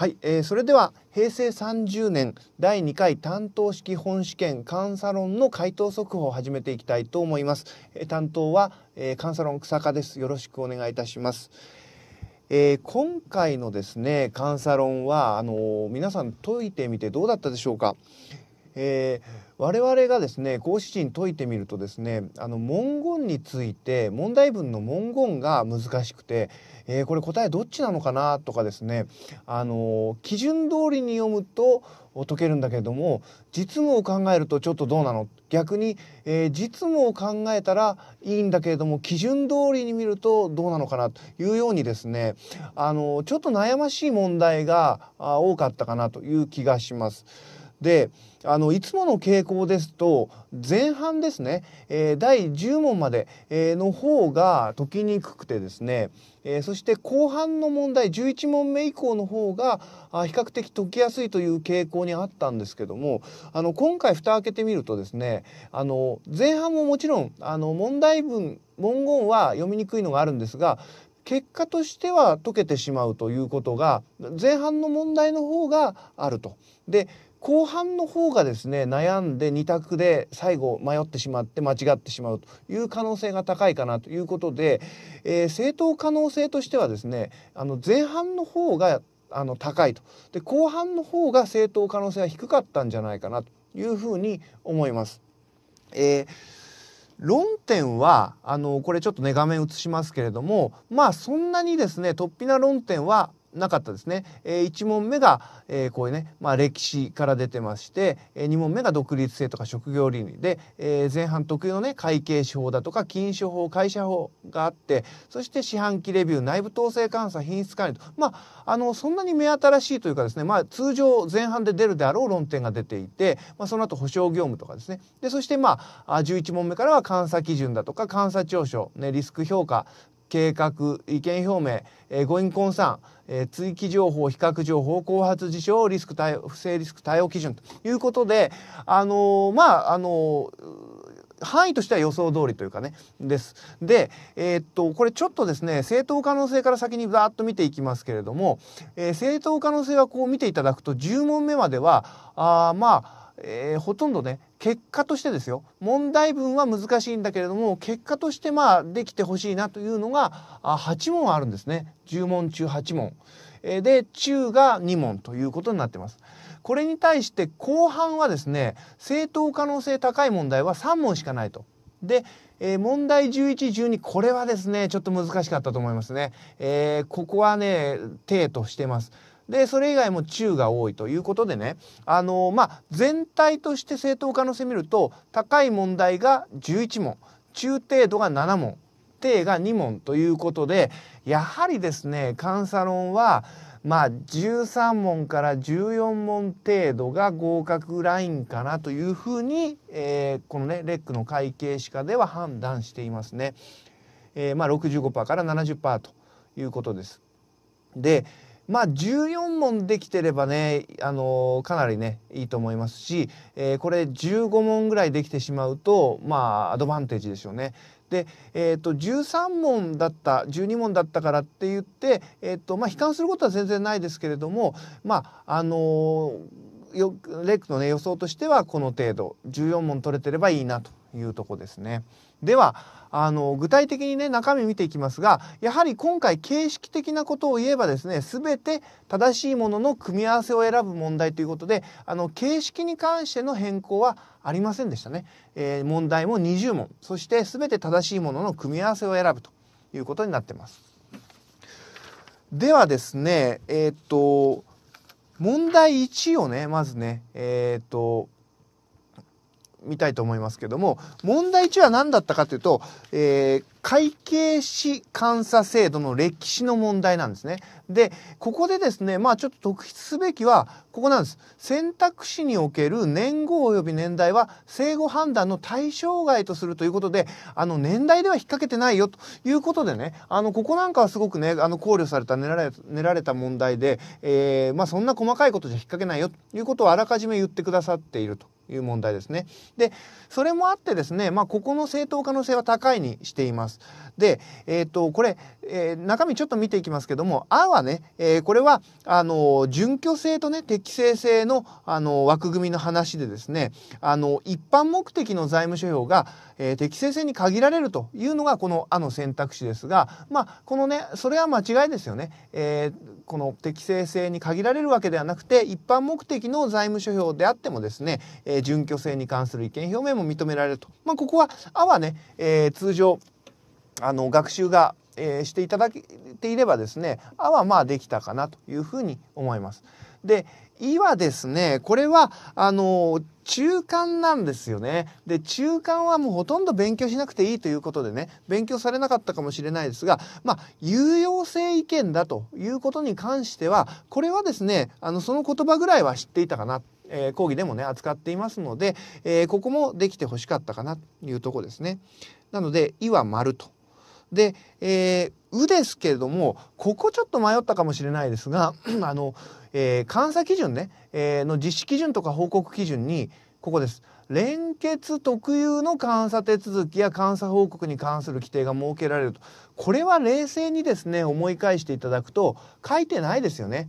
はい、えー、それでは平成30年第2回担当式本試験監査論の回答速報を始めていきたいと思います。えー、担当は、えー、監査論草加です。よろしくお願いいたします。えー、今回のですね監査論はあの皆さん解いてみてどうだったでしょうか。えー、我々がですね孔子人解いてみるとですねあの文言について問題文の文言が難しくて、えー、これ答えどっちなのかなとかですねあの基準通りに読むと解けるんだけれども実務を考えるとちょっとどうなの逆に、えー、実務を考えたらいいんだけれども基準通りに見るとどうなのかなというようにですねあのちょっと悩ましい問題が多かったかなという気がします。であのいつもの傾向ですと前半ですね、えー、第10問まで、の方が解きにくくてですね、えー、そして後半の問題11問目以降の方が比較的解きやすいという傾向にあったんですけどもあの今回蓋を開けてみるとですねあの前半ももちろんあの問題文文言は読みにくいのがあるんですが結果としては解けてしまうということが前半の問題の方があると。で後半の方がですね悩んで2択で最後迷ってしまって間違ってしまうという可能性が高いかなということで、えー、正当可能性としてはですねあの前半の方があの高いとで後半の方が正当可能性は低かったんじゃないかなというふうに思います。えー論点はあのこれちょっとね画面映しますけれどもまあそんなにですね突飛な論点はなかったですね、えー、1問目が、えー、こういうね、まあ、歴史から出てまして、えー、2問目が独立性とか職業倫理で、えー、前半特有のね会計手法だとか禁酒法会社法があってそして四半期レビュー内部統制監査品質管理とまああのそんなに目新しいというかですね、まあ、通常前半で出るであろう論点が出ていて、まあ、その後保証業務とかですねでそしてまあ11問目からは監査基準だとか監査調書、ね、リスク評価計画意見表明誤飲コンサー追記情報比較情報後発事象リスク対不正リスク対応基準ということであのまああの範囲としては予想通りというかねです。で、えー、っとこれちょっとですね正当可能性から先にざーっと見ていきますけれども、えー、正当可能性はこう見ていただくと10問目まではあまあえー、ほとんどね結果としてですよ問題文は難しいんだけれども結果としてまあできてほしいなというのがあ8問あるんですね10問中8問、えー、で中が2問ということになってます。これに対して後半はですね正当可能性高い問題は3問しかないと。で、えー、問題1112これはですねちょっと難しかったと思いますね。えここはね手としてます。でそれ以外も中が多いということでねあのまあ全体として正当化のせ見ると高い問題が11問中程度が7問低が2問ということでやはりですね監査論はまあ13問から14問程度が合格ラインかなというふうに、えー、このねレックの会計士課では判断していますね。えー、まあ65%から70%ということです。でまあ、14問できてればね、あのー、かなりねいいと思いますし、えー、これ15問ぐらいできてしまうとまあアドバンテージでしょうね。で、えーと、13問だった12問だったからって言って、えーとまあ、悲観することは全然ないですけれどもまああのーよレックの、ね、予想としてはこの程度14問取れてればいいなというとこですね。ではあの具体的にね中身見ていきますがやはり今回形式的なことを言えばですね全て正しいものの組み合わせを選ぶ問題ということであの形式に関しての変更はありませんでしたね、えー、問題も20問そして全て正しいものの組み合わせを選ぶということになってます。ではですねえー、っと問題1をねまずねえー、っと見たいと思いますけども、問題1は何だったかというと、えー、会計士監査制度の歴史の問題なんですね。で、ここでですね、まあちょっと特筆すべきは、ここなんです。選択肢における年号及び年代は生後判断の対象外とするということで、あの年代では引っ掛けてないよということでね、あの、ここなんかはすごくね、あの考慮された練られ練られた問題で、えー、まあそんな細かいことじゃ引っ掛けないよということをあらかじめ言ってくださっていると。いう問題ですね。でそれもあってですね、まあ、ここの正当可能性は高いにしています。で、えーと、とこれ、えー、中身ちょっと見ていきますけども「あ」はね、えー、これはあの準拠性とね適正性のあの枠組みの話でですねあの一般目的の財務諸表が、えー、適正性に限られるというのがこの「あ」の選択肢ですがまあこのねそれは間違いですよね。えーこの適正性に限られるわけではなくて一般目的の財務諸表であってもですね、えー、準拠性に関する意見表明も認められると、まあ、ここは「あ」はね、えー、通常あの学習が、えー、していただいていればですね「あ」はまあできたかなというふうに思います。で、いはですね、これは、あの、中間なんですよね。で、中間はもうほとんど勉強しなくていいということでね、勉強されなかったかもしれないですが、まあ、有用性意見だということに関しては、これはですね、あの、その言葉ぐらいは知っていたかな。えー、講義でもね、扱っていますので、えー、ここもできてほしかったかなというとこですね。なので、いは丸と。で、えー「う」ですけれどもここちょっと迷ったかもしれないですが あの、えー、監査基準ね、えー、の実施基準とか報告基準にここです。連結特有の監査手続きや監査報告に関する規定が設けられるとこれは冷静にですね思い返していただくと書いてないですよね。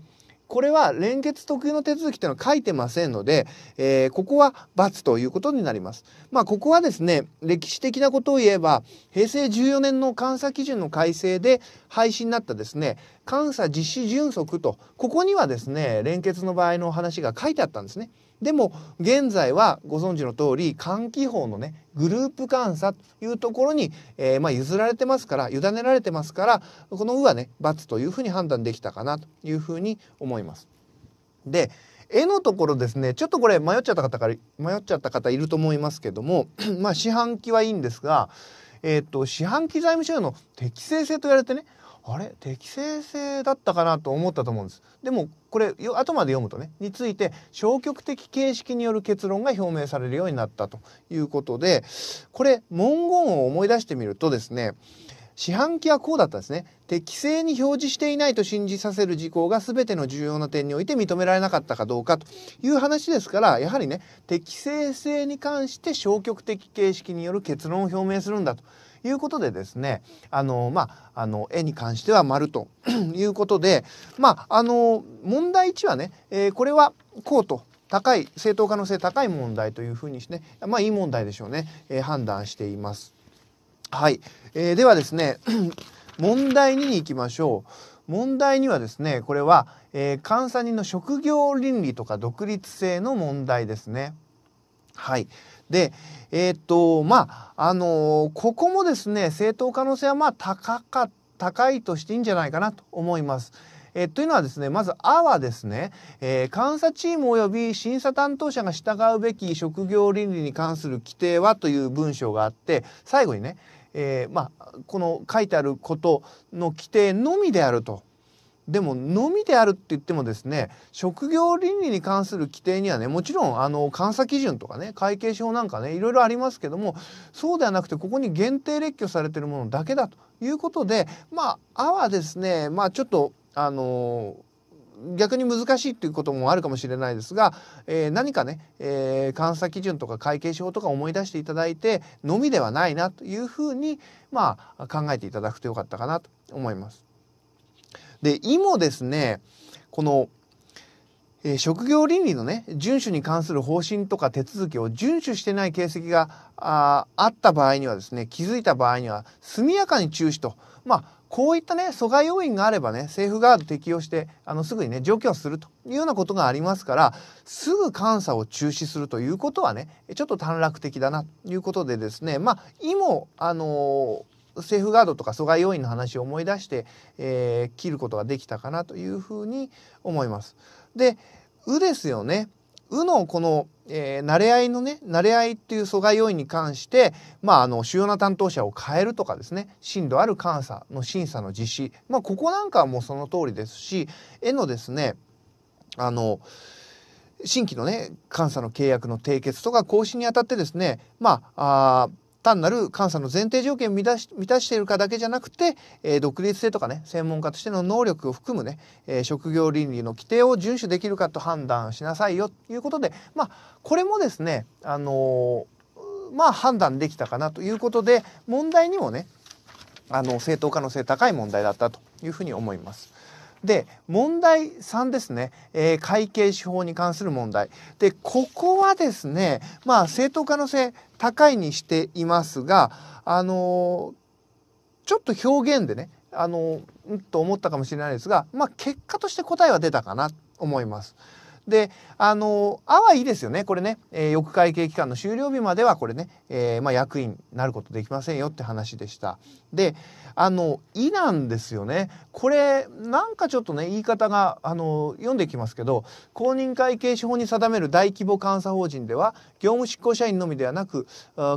これは連結特有の手続きというのは書いてませんので、えー、ここは×ということになります。まあ、ここはですね、歴史的なことを言えば、平成14年の監査基準の改正で廃止になったですね、監査実施準則と、ここにはですね、連結の場合の話が書いてあったんですね。でも現在はご存知の通り換気法のねグループ監査というところに、えー、まあ、譲られてますから委ねられてますからこの「う」はね×というふうに判断できたかなというふうに思います。で絵のところですねちょっとこれ迷っちゃった方から迷っちゃった方いると思いますけども まあ四半期はいいんですが、えーと、四半期財務省の適正性と言われてねあれ適正性だったかなと思ったと思うんですでもこれ後まで読むとねについて消極的形式による結論が表明されるようになったということでこれ文言を思い出してみるとですね四半期はこうだったんですね適正に表示していないと信じさせる事項が全ての重要な点において認められなかったかどうかという話ですからやはりね適正性に関して消極的形式による結論を表明するんだということでですねあの、まあ、あの絵に関しては丸と いうことで、まあ、あの問題1はね、えー、これはこうと高い正当可能性高い問題というふうにして、ね、まあいい問題でしょうね、えー、判断しています。はい、えー、ではですね 問題2に行きましょう。問題2はですねこれは、えー、監査人の職業倫理とか独立性の問題ですね。はい、でえー、っとまああのー、ここもですね正当可能性はまあ高か高いとしていいんじゃないかなと思います。えというのはですねまず「あ」はですね、えー、監査チーム及び審査担当者が従うべき職業倫理に関する規定はという文章があって最後にね、えー、まあ、この書いてあることの規定のみであるとでものみであるって言ってもですね職業倫理に関する規定にはねもちろんあの監査基準とかね会計書なんかねいろいろありますけどもそうではなくてここに限定列挙されてるものだけだということでまあ「あ」はですねまあちょっとあの逆に難しいっていうこともあるかもしれないですが、えー、何かね、えー、監査基準とか会計書とか思い出していただいてのみではないなというふうに、まあ、考えていただくとよかったかなと思います。で、意もですね、この、えー、職業倫理のね、遵守に関する方針とか手続きを遵守してない形跡がああった場合にはですね、気づいた場合には速やかに中止と、まあ、こういったね、阻害要因があればね、セーフガード適用して、あの、すぐにね、除去するというようなことがありますから、すぐ監査を中止するということはね、ちょっと短絡的だなということでですね、まあ、今、あのーセーフガードとか阻害要因の話を思い出して、えー、切ることができたかなというふうに思います。で「う」ですよね。うのこの、えー、慣れ合いのね慣れ合いっていう阻害要因に関して、まあ、あの主要な担当者を変えるとかですね深度ある監査の審査の実施、まあ、ここなんかはもうその通りですし絵のですねあの新規のね監査の契約の締結とか更新にあたってですねまあ単なる監査の前提条件を満たし満たしているかだけじゃなくて、えー、独立性とかね専門家としての能力を含むね、えー、職業倫理の規定を遵守できるかと判断しなさいよということでまあこれもですねあのー、まあ判断できたかなということで問題にもねあの正当可能性高い問題だったというふうに思います。で問題3ですね、えー、会計手法に関する問題でここはですねまあ正当可能性高いにしていますがあのー、ちょっと表現でねあのー、うんと思ったかもしれないですがまあ結果として答えは出たかなと思います。で、あの、あはいいですよね。これね、えー、翌会計期間の終了日まではこれね、えー、まあ、役員になることできませんよって話でした。で、あの、いなんですよね。これ、なんかちょっとね、言い方が、あの、読んできますけど、公認会計士法に定める大規模監査法人では、業務執行社員のみではなく、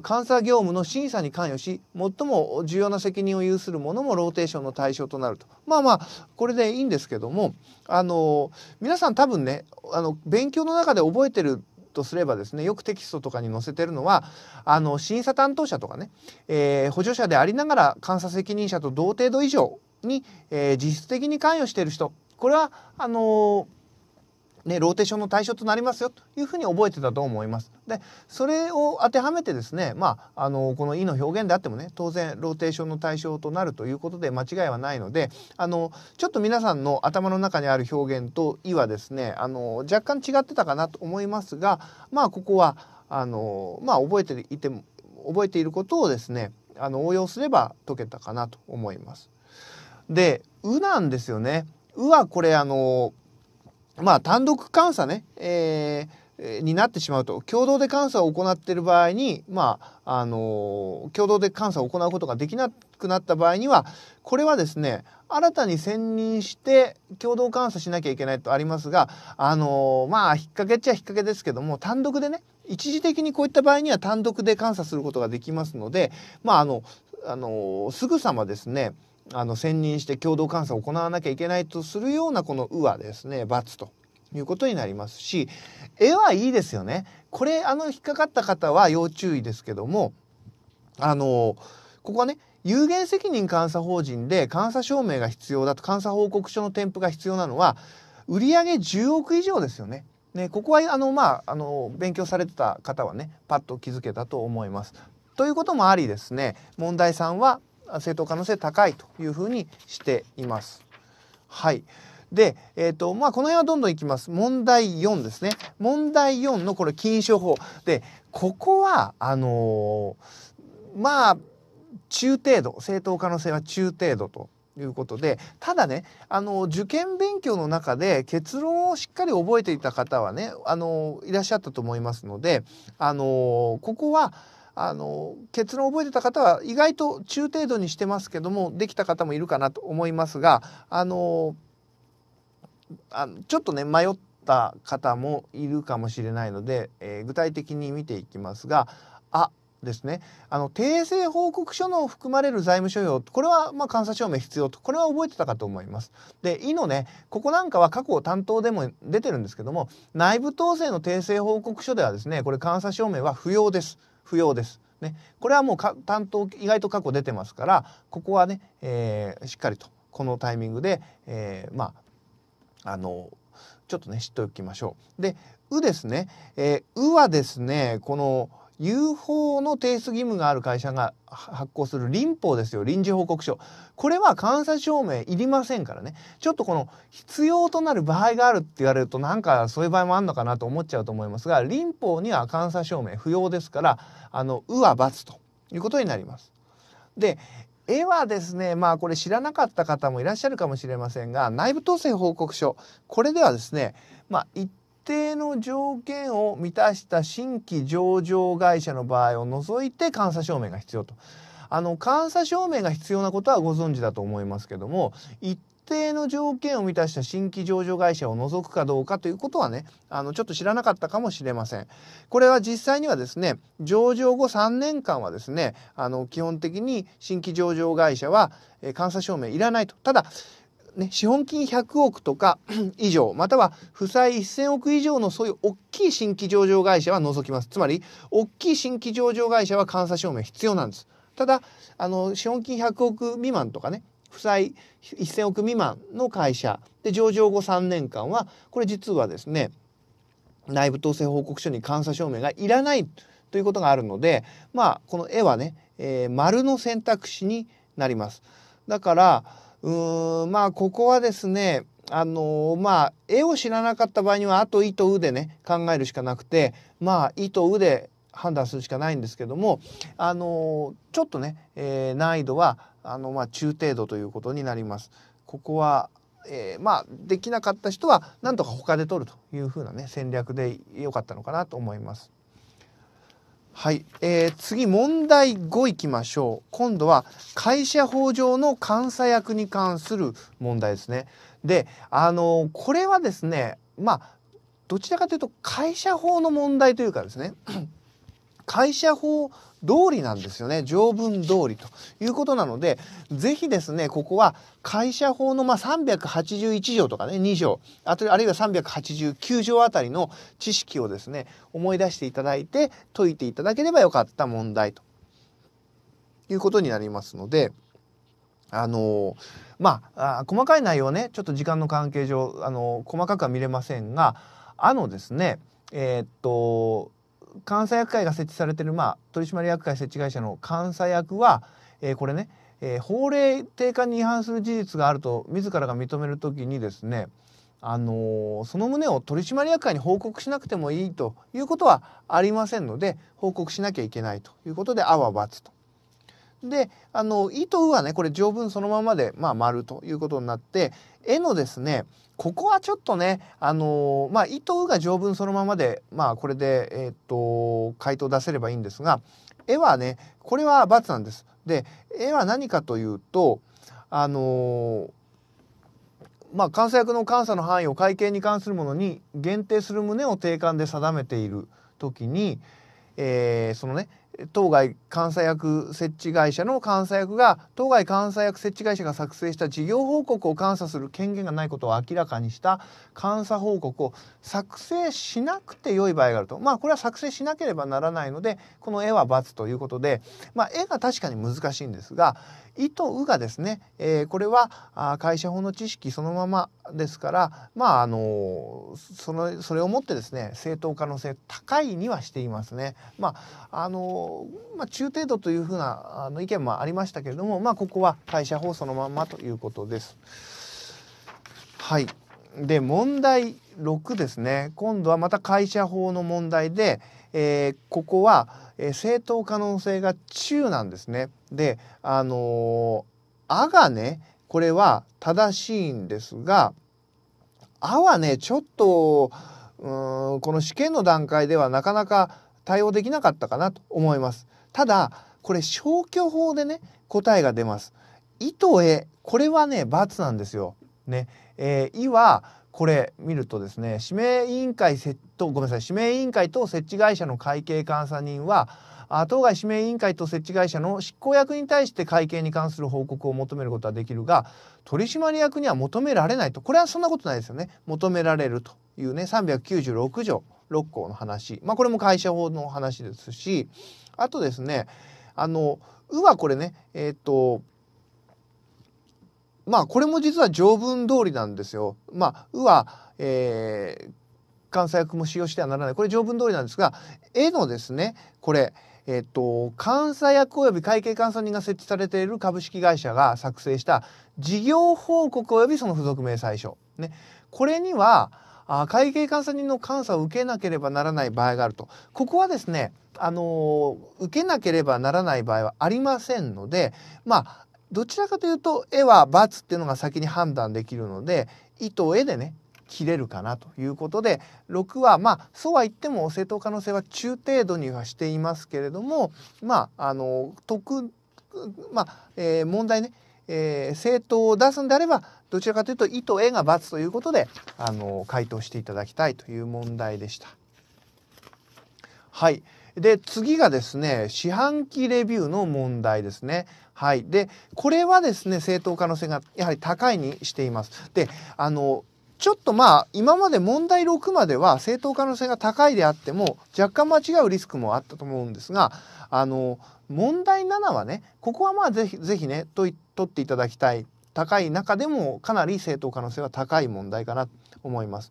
監査業務の審査に関与し、最も重要な責任を有する者もローテーションの対象となると。まあまあ、これでいいんですけども、あの皆さん多分ねあの勉強の中で覚えてるとすればですねよくテキストとかに載せてるのはあの審査担当者とかね、えー、補助者でありながら監査責任者と同程度以上に、えー、実質的に関与している人これはあのーね、ローテーションの対象となりますよというふうに覚えてたと思います。でそれを当てはめてですね、まあ、あのこの「い」の表現であってもね当然ローテーションの対象となるということで間違いはないのであのちょっと皆さんの頭の中にある表現と「い」はですねあの若干違ってたかなと思いますがまあここはあの、まあ、覚えていて覚えていることをですねあの応用すれば解けたかなと思います。で「う」なんですよね。「う」はこれあのまあ、単独監査ね、えー、になってしまうと、共同で監査を行っている場合に、まあ、あのー、共同で監査を行うことができなくなった場合には、これはですね、新たに選任して共同監査しなきゃいけないとありますが、あのー、まあ、引っ掛けっちゃ引っ掛けですけども、単独でね、一時的にこういった場合には単独で監査することができますので、まあ、あの、あのすぐさまですね、あの選任して共同監査を行わなきゃいけないとするようなこの「う」はですね罰ということになりますし絵はいいですよね。これあの引っかかった方は要注意ですけどもあのここはね有限責任監査法人で監査証明が必要だと監査報告書の添付が必要なのは売上10億以上ですよね。ね、ここはあの、まあ、あの勉強されてた方はねパッと気づけたと思います。ということもありですね問題3は「正当可能性高いというふうにしています。はい。で、えっ、ー、と、まあ、この辺はどんどんいきます。問題4ですね。問題4のこれ禁止法。で、ここは、あのー、まあ、中程度、正当可能性は中程度ということでただねあの受験勉強の中で結論をしっかり覚えていた方はねあのいらっしゃったと思いますのであのここはあの結論を覚えてた方は意外と中程度にしてますけどもできた方もいるかなと思いますがあのあちょっとね迷った方もいるかもしれないので、えー、具体的に見ていきますがあですねあの訂正報告書の含まれる財務諸表これはま監査証明必要とこれは覚えてたかと思います。で「い」のねここなんかは過去担当でも出てるんですけども内部統制の訂正報告書ではですねこれ監査証明は不要です。不要です。ね、これはもう担当意外と過去出てますからここはね、えー、しっかりとこのタイミングで、えー、まああのちょっとね知っておきましょう。で「う」ですね。えー、うはですねこの「UFO の提出義務がある会社が発行する臨法ですよ臨時報告書これは監査証明いりませんからねちょっとこの必要となる場合があるって言われるとなんかそういう場合もあるのかなと思っちゃうと思いますが臨法には監査証明不要ですからあの「う」は「×」ということになります。で絵はですねまあこれ知らなかった方もいらっしゃるかもしれませんが内部統制報告書これではですねまあ一定の条件を満たした新規上場会社の場合を除いて監査証明が必要と。あの監査証明が必要なことはご存知だと思いますけども一定の条件を満たした新規上場会社を除くかどうかということはねあのちょっと知らなかったかもしれません。これは実際にはですね上場後3年間はですねあの基本的に新規上場会社は監査証明いらないと。ただね、資本金100億とか 以上または負債1000億以上のそういう大きい新規上場会社は除きますつまり大きい新規上場会社は監査証明必要なんですただあの資本金100億未満とかね負債1,000億未満の会社で上場後3年間はこれ実はですね内部統制報告書に監査証明がいらないということがあるのでまあこの絵はね、えー、丸の選択肢になります。だからうーん、まあ、ここはですね、あのー、まあ、絵を知らなかった場合には、あとと、うでね、考えるしかなくて、まあ、糸うで判断するしかないんですけども、あのー、ちょっとね、えー、難易度は、あの、まあ、中程度ということになります。ここは、えー、まあ、できなかった人は、なんとか他で取るというふうなね、戦略で良かったのかなと思います。はい、えー、次問題5いきましょう今度は会社法上の監査役に関する問題ですね。であのこれはですねまあどちらかというと会社法の問題というかですね会社法通りなんですよね条文通りということなので是非ですねここは会社法のま381条とかね2条あとあるいは389条あたりの知識をですね思い出していただいて解いていただければよかった問題ということになりますので。あのまあ細かい内容ねちょっと時間の関係上、あの細かくは見れませんがあのですねえー、っと監査役会が設置されてる、まあ、取締役会設置会社の監査役は、えー、これね、えー、法令定款に違反する事実があると自らが認める時にですねあのー、その旨を取締役会に報告しなくてもいいということはありませんので報告しなきゃいけないということで「あわばつ」とであの「い」と「う」はねこれ条文そのままで、まあ、丸ということになって「え」のですねここはちょっとねあのー、まあ「い」と「う」が条文そのままでまあこれで、えー、っと回答出せればいいんですが「え」はねこれは×なんです。で「え」は何かというとあのー、まあ、監査役の監査の範囲を会計に関するものに限定する旨を定款で定めている時に、えー、そのね当該監査役設置会社の監査役が当該監査役設置会社が作成した事業報告を監査する権限がないことを明らかにした監査報告を作成しなくて良い場合があるとまあこれは作成しなければならないのでこの絵は×ということで、まあ、絵が確かに難しいんですが「い」と「う」がですね、えー、これはあ会社法の知識そのままですからまああのそのそれをもってですね正当可能性高いにはしていますね。まああのまあ、中程度というふうなあの意見もありましたけれども、まあ、ここは会社法そのままということです。はいで問題6ですね今度はまた会社法の問題で、えー、ここは、えー、正当可能性が中なんですね。で、あのあがね、これは正しいんですが、あはね、ちょっと、うん、この試験の段階ではなかなか対応できなかったかなと思います。ただ、これ消去法でね、答えが出ます。糸へ、これはね、罰なんですよ。ね。えー、いは、これ見るとですね指名委員会とごめんなさい指名委員会と設置会社の会計監査人は当該指名委員会と設置会社の執行役に対して会計に関する報告を求めることはできるが取締役には求められないとこれはそんなことないですよね求められるというね396条6項の話まあこれも会社法の話ですしあとですねあの「う」はこれねえっ、ー、とまあこれも実は条文通りなんですよ。まあ、うは、えー、関西役も使用してはならない。これ条文通りなんですが、絵のですね、これ、えっ、と、監査役及び会計監査人が設置されている株式会社が作成した事業報告及びその付属明細書。ね。これには、あ会計監査人の監査を受けなければならない場合があると。ここはですね、あのー、受けなければならない場合はありませんので、まあ、どちらかというと絵は×っていうのが先に判断できるので意図絵でね切れるかなということで6はまあそうは言っても正当可能性は中程度にはしていますけれどもまああの得まあ、えー、問題ね、えー、政党を出すんであればどちらかというと「意」図絵」が×ということであの回答していただきたいという問題でした。はいで次がですね四半期レビューの問題ですね。はい、でこれはですね正当可能性がやはり高いにしています。であのちょっとまあ今まで問題6までは正当可能性が高いであっても若干間違うリスクもあったと思うんですがあの問題7はねここはまあぜひぜひねと取っていただきたい高い中でもかなり正当可能性は高い問題かなと思います。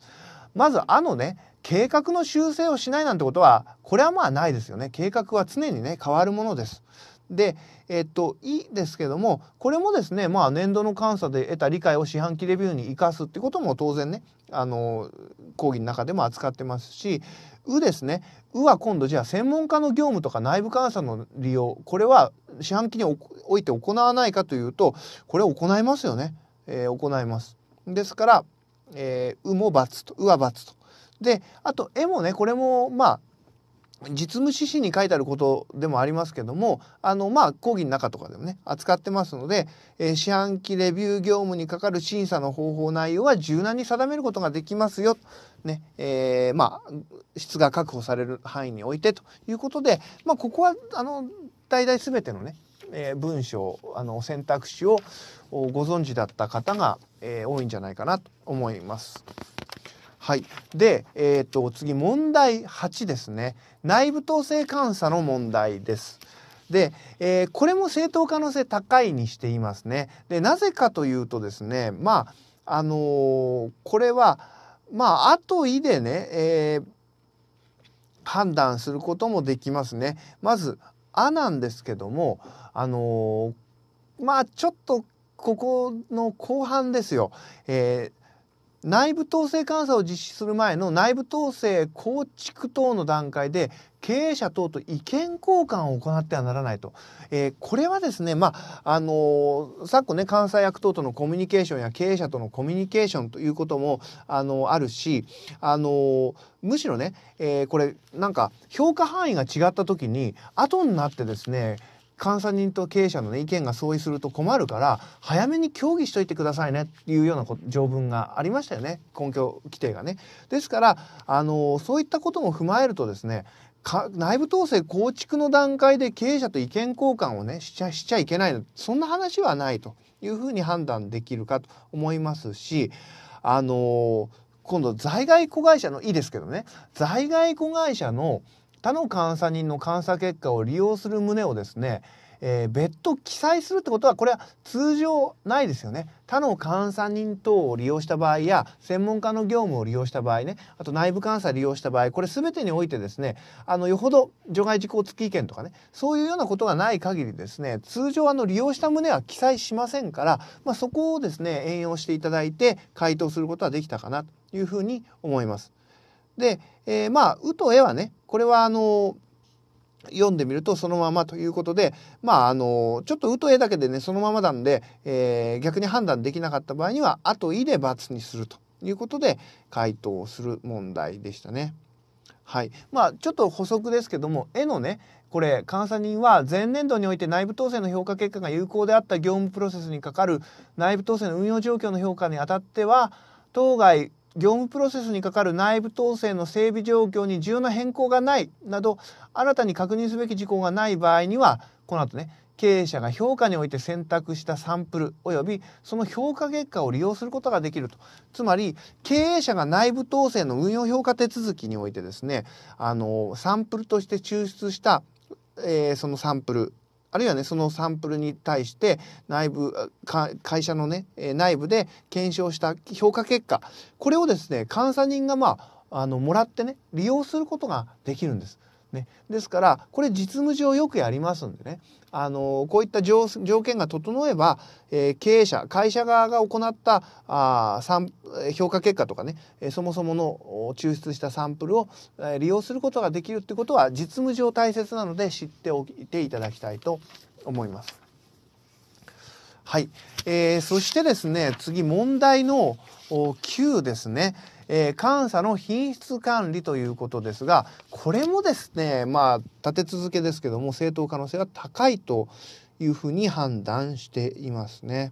まずあのね計画の修正をしないなんてことはこれはまあないですよね計画は常にね変わるものです。でえっと、いですけども、これもですね、まあ、年度の監査で得た理解を四半期レビューに生かすってことも当然ね、あの、講義の中でも扱ってますし、うですね、うは今度じゃあ専門家の業務とか内部監査の利用、これは四半期において行わないかというと、これ行いますよね。えー、行います。ですから、えー、うも×と、うは×と。で、あと、えもね、これも、まあ、実務指針に書いてあることでもありますけどもあのまあ講義の中とかでもね扱ってますので、えー、四半期レビュー業務にかかる審査の方法内容は柔軟に定めることができますよ、ねえー、まあ、質が確保される範囲においてということで、まあ、ここはあの大々全てのね、えー、文章あの選択肢をご存知だった方が、え多いんじゃないかなと思います。はい。で、えっ、ー、と、次、問題8ですね。内部統制監査の問題です。で、えー、これも正当可能性高いにしていますね。で、なぜかというとですね、まあ、あのー、これは、まあ、後いでね、えー、判断することもできますね。まず、あなんですけども、あのまあ、ちょっと、ここの後半ですよ。えー内部統制監査を実施する前の内部統制構築等の段階で経営者等と意見交換を行ってはならないと、えー、これはですね、まああのー、昨今ね監査役等とのコミュニケーションや経営者とのコミュニケーションということも、あのー、あるし、あのー、むしろね、えー、これなんか評価範囲が違った時に後になってですね監査人と経営者の、ね、意見が相違すると困るから早めに協議しといてくださいねっていうような条文がありましたよね根拠規定がね。ですからあのそういったことも踏まえるとですね内部統制構築の段階で経営者と意見交換をねしちゃしちゃいけないそんな話はないというふうに判断できるかと思いますしあの今度在外子会社のいいですけどね在外子会社の他の監査人の監査結果を利用する旨をですね、えー、別途記載するってことはこれは通常ないですよね。他の監査人等を利用した場合や専門家の業務を利用した場合ねあと内部監査利用した場合これ全てにおいてですねあのよほど除外事項付き意見とかねそういうようなことがない限りですね通常あの利用した旨は記載しませんから、まあ、そこをですね援用していただいて回答することはできたかなというふうに思います。で、えー、まあ「う」と「え」はねこれはあの読んでみるとそのままということでまああのちょっと「う」と「え」だけでねそのままなんで、えー、逆に判断できなかった場合には「あ」と「い」で×にするということで回答する問題でしたね。はい、まあちょっと補足ですけども絵のねこれ監査人は前年度において内部統制の評価結果が有効であった業務プロセスにかかる内部統制の運用状況の評価にあたっては当該業務プロセスにかかる内部統制の整備状況に重要な変更がないなど新たに確認すべき事項がない場合にはこの後ね経営者が評価において選択したサンプル及びその評価結果を利用することができるとつまり経営者が内部統制の運用評価手続きにおいてですねあのサンプルとして抽出した、えー、そのサンプルあるいはねそのサンプルに対して内部会社のね内部で検証した評価結果これをですね監査人がまああのもらってね利用することができるんです。ね、ですからこれ実務上よくやりますんでねあのこういった条件が整えば、えー、経営者会社側が行ったあ評価結果とかね、えー、そもそもの抽出したサンプルを、えー、利用することができるってことは実務上大切なので知っておいていただきたいと思います。はい、えー、そしてですね次問題の9ですね、えー、監査の品質管理ということですがこれもですねまあ立て続けですけども正当可能性が高いというふうに判断していますね。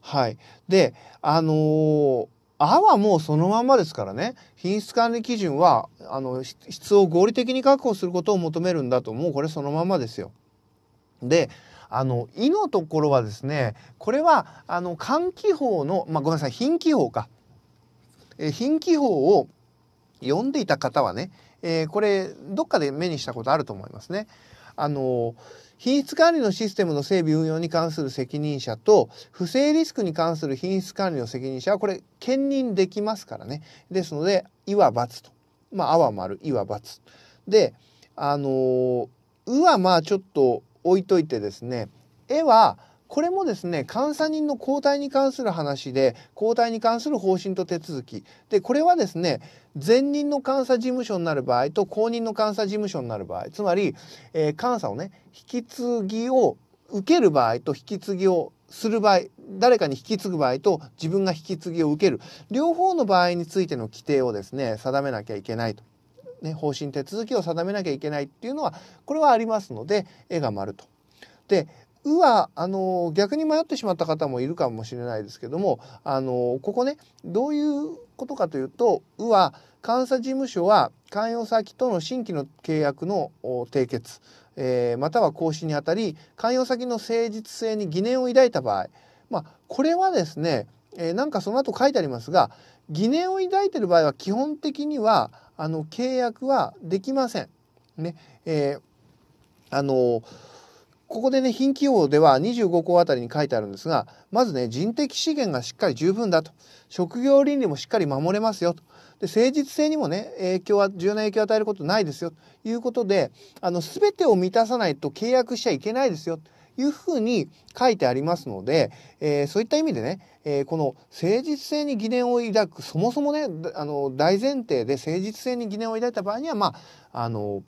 はい、であのーあはもうそのままですからね品質管理基準はあの質を合理的に確保することを求めるんだともうこれそのままですよ。であの「い」のところはですねこれはあの換気法の、まあ、ごめんなさい品気法かえ貧気法を読んでいた方はね、えー、これどっかで目にしたことあると思いますね。あの品質管理のシステムの整備運用に関する責任者と不正リスクに関する品質管理の責任者はこれ兼任できますからねですので「いわばつ」と「まあ、あは丸」「いわばつ」であの「う」はまあちょっと置いといてですね「え」はこれもですね監査人の交代に関する話で交代に関する方針と手続きでこれはですね前任の監査事務所になる場合と後任の監査事務所になる場合つまり、えー、監査をね引き継ぎを受ける場合と引き継ぎをする場合誰かに引き継ぐ場合と自分が引き継ぎを受ける両方の場合についての規定をですね定めなきゃいけないと、ね、方針手続きを定めなきゃいけないっていうのはこれはありますので絵が丸と。でうは、あの、逆に迷ってしまった方もいるかもしれないですけども、あの、ここね、どういうことかというと、うは、監査事務所は関与先との新規の契約の締結、えー、または更新にあたり、関与先の誠実性に疑念を抱いた場合、まあ、これはですね、えー、なんかその後書いてありますが、疑念を抱いている場合は基本的には、あの、契約はできません。ね、えー、あのーここでね、貧企業では25項あたりに書いてあるんですが、まずね、人的資源がしっかり十分だと。職業倫理もしっかり守れますよと。で、誠実性にもね、影響は、重要な影響を与えることないですよ。ということで、あの、すべてを満たさないと契約しちゃいけないですよ。というふうに書いてありますので、えー、そういった意味でね、えー、この誠実性に疑念を抱く、そもそもね、あの、大前提で誠実性に疑念を抱いた場合には、まあ、あの、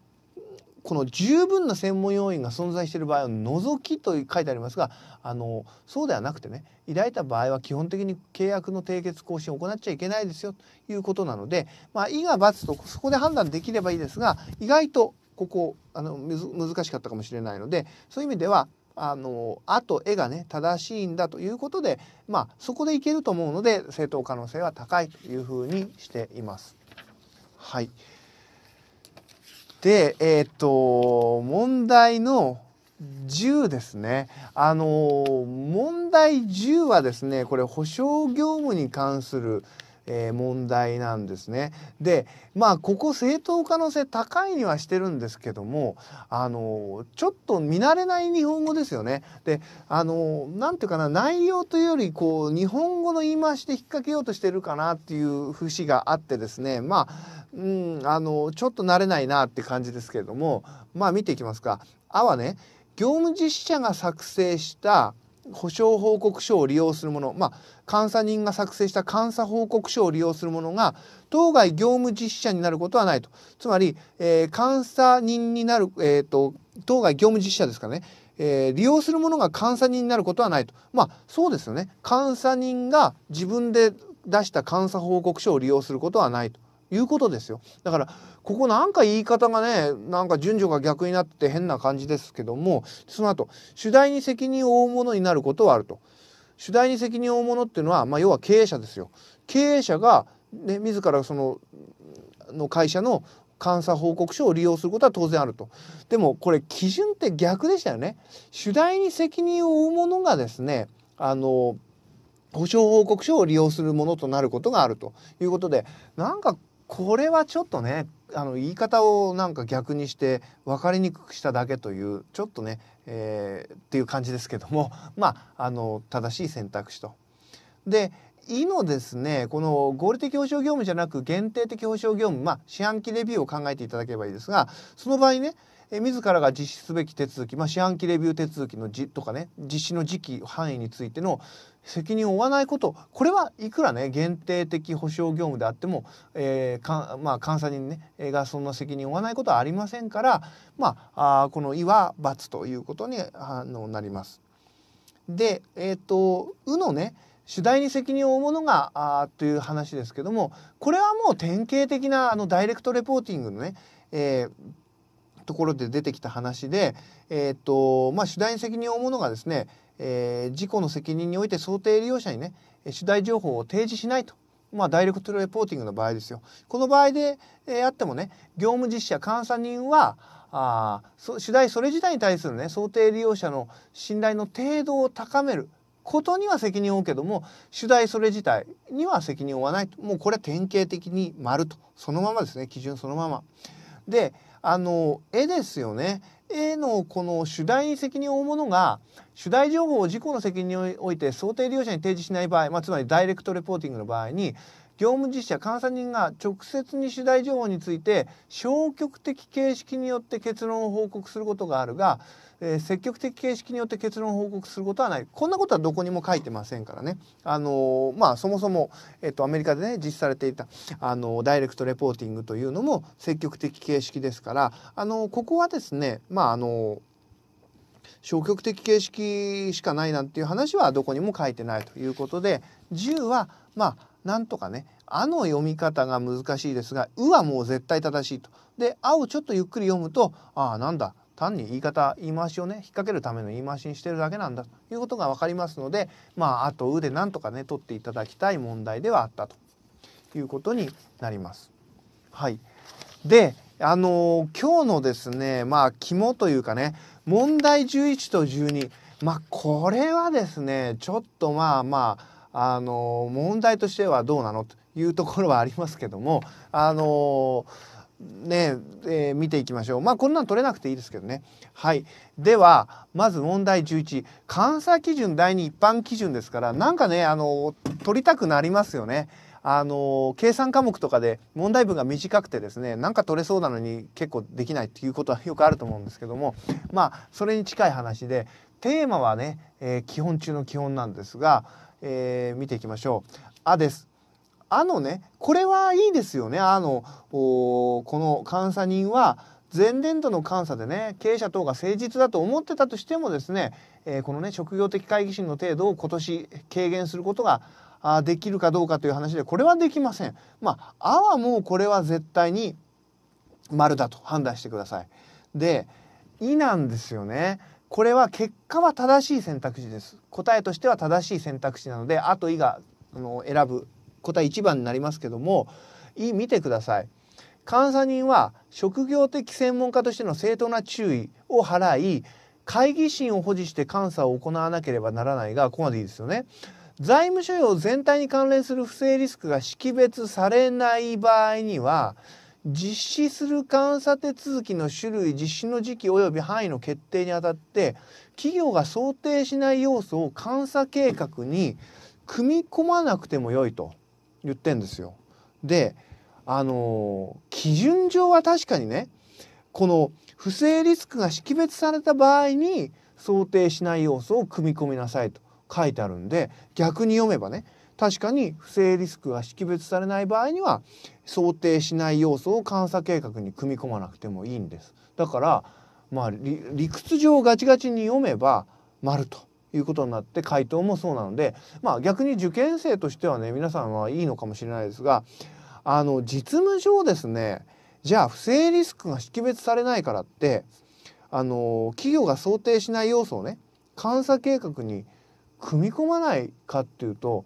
この十分な専門要員が存在している場合は除きと書いてありますがあのそうではなくてね抱いた場合は基本的に契約の締結更新を行っちゃいけないですよということなので、まあ、いが×とそこで判断できればいいですが意外とここあの難しかったかもしれないのでそういう意味ではあの「あ」と「え」がね正しいんだということで、まあ、そこでいけると思うので正当可能性は高いというふうにしています。はいで、えっ、ー、と、問題の10ですね。あの、問題10はですね、これ保証業務に関するえ問題なんですね。でまあここ正当可能性高いにはしてるんですけどもあのちょっと見慣れない日本語ですよね。であの何て言うかな内容というよりこう日本語の言い回しで引っ掛けようとしてるかなっていう節があってですねまあうん、あの、ちょっと慣れないなって感じですけれども、まあ見ていきますか。あはね、業務実施者が作成した保証報告書を利用するもの、まあ、監査人が作成した監査報告書を利用するものが当該業務実施者になることはないとつまり、えー、監査人になる、えーと、当該業務実施者ですかね、えー、利用するものが監査人になることはないとまあそうですよね監査人が自分で出した監査報告書を利用することはないということですよだからここなんか言い方がねなんか順序が逆になって変な感じですけどもその後主題に責任を負うものになることはあると主題に責任を負うものっていうのは、まあ、要は経営者ですよ経営者が、ね、自らそのの会社の監査報告書を利用することは当然あると。でもこれ基準って逆でしたよね。主題に責任を負うものがですね、あの、保証報告書を利用するものとなることがあるということで、なんかこれはちょっとねあの言い方をなんか逆にして分かりにくくしただけというちょっとね、えー、っていう感じですけども まああの正しい選択肢と。で「い」のですねこの合理的保障業務じゃなく限定的保障業務まあ四半期レビューを考えていただければいいですがその場合ねえ自らが実施すべき手続き、まあ、四半期レビュー手続きのじとかね実施の時期範囲についての責任を負わないことこれはいくらね限定的保証業務であっても、えーかまあ、監査人、ね、がそんな責任を負わないことはありませんから、まあ、あこの「い」は罰ということにあのなります。で、えーと、う」のね主題に責任を負うものがあという話ですけどもこれはもう典型的なあのダイレクトレポーティングのね、えー、ところで出てきた話で、えーとまあ、主題に責任を負うものがですねえー、事故の責任において想定利用者にね主題情報を提示しないと。まあ、ダイレクトレポーティングの場合ですよ。この場合で、えー、あってもね、業務実施や監査人は、あ主題それ自体に対するね、想定利用者の信頼の程度を高めることには責任を負うけども主題それ自体には責任を負わないともうこれは典型的に丸とそのままですね基準そのまま。であの絵ですよね、へのこの主題に責任を負うものが主題情報を事故の責任において想定利用者に提示しない場合、まあ、つまりダイレクトレポーティングの場合に業務実施者監査人が直接に主題情報について消極的形式によって結論を報告することがあるがえー、積極的形式によって結論を報告することはないこんなことはどこにも書いてませんからね、あのー、まあ、そもそも、えっと、アメリカでね実施されていた、あのダイレクトレポーティングというのも積極的形式ですから、あのここはですね、まああの消極的形式しかないなんていう話はどこにも書いてないということで10はまあなんとかね「あ」の読み方が難しいですが「う」はもう絶対正しいと。で「あ」をちょっとゆっくり読むと「ああなんだ単に言い方言い回しをね引っ掛けるための言い回しにしてるだけなんだということが分かりますのでまああと「う」でなんとかね取っていただきたい問題ではあったということになります。はい、であのー、今日のですねまあ肝というかね問題11と12まあこれはですねちょっとまあまああのー、問題としてはどうなのというところはありますけどもあのーねえー、見ていきましょう。まあこんなん取れなくていいですけどね。はい。ではまず問題11監査基準第2一般基準ですからなんかねあの取りたくなりますよね。あの計算科目とかで問題文が短くてですねなんか取れそうなのに結構できないっていうことはよくあると思うんですけどもまあそれに近い話でテーマはね、えー、基本中の基本なんですが、えー、見ていきましょう。あです。あのねこれはいいですよねあのこの監査人は前年度の監査でね経営者等が誠実だと思ってたとしてもですね、えー、このね職業的会議心の程度を今年軽減することがあできるかどうかという話でこれはできません。まあ、あはもうこれは絶対に丸だと判断してください。で「い」なんですよね。これは結果は正しい選択肢です。答えとしては正しい選択肢なので「あ」と「い」があの選ぶ答え1番になりますけどもいい見てください。監査人は職業的専門家としての正当な注意を払い会議審を保持して監査を行わなければならないがここまでいいですよね。財務諸用全体に関連する不正リスクが識別されない場合には実施する監査手続きの種類実施の時期及び範囲の決定にあたって企業が想定しない要素を監査計画に組み込まなくてもよいと。言ってんですよ。であの基準上は確かにねこの不正リスクが識別された場合に想定しない要素を組み込みなさいと書いてあるんで逆に読めばね確かに不正リスクが識別されない場合には想定しない要素を監査計画に組み込まなくてもいいんです。だからまあ理屈上ガチガチに読めば丸ということになって回答もそうなので、まあ、逆に受験生としてはね皆さんはいいのかもしれないですがあの実務上ですねじゃあ不正リスクが識別されないからってあの企業が想定しない要素をね監査計画に組み込まないかっていうと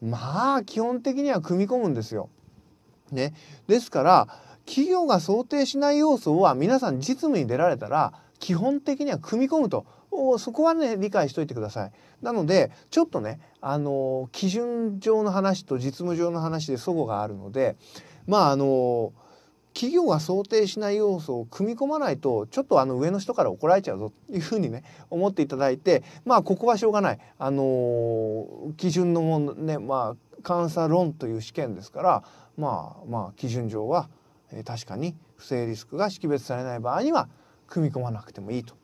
まあ基本的には組み込むんですよ。ね、ですから企業が想定しない要素は皆さん実務に出られたら基本的には組み込むとそこはね理解しといてください。なのでちょっとねあの基準上の話と実務上の話で齟齬があるのでまああの企業が想定しない要素を組み込まないとちょっとあの上の人から怒られちゃうぞというふうにね思っていただいてまあここはしょうがないあの基準のもんねまあ監査論という試験ですからまあまあ基準上は、えー、確かに不正リスクが識別されない場合には組み込まなくてもいいと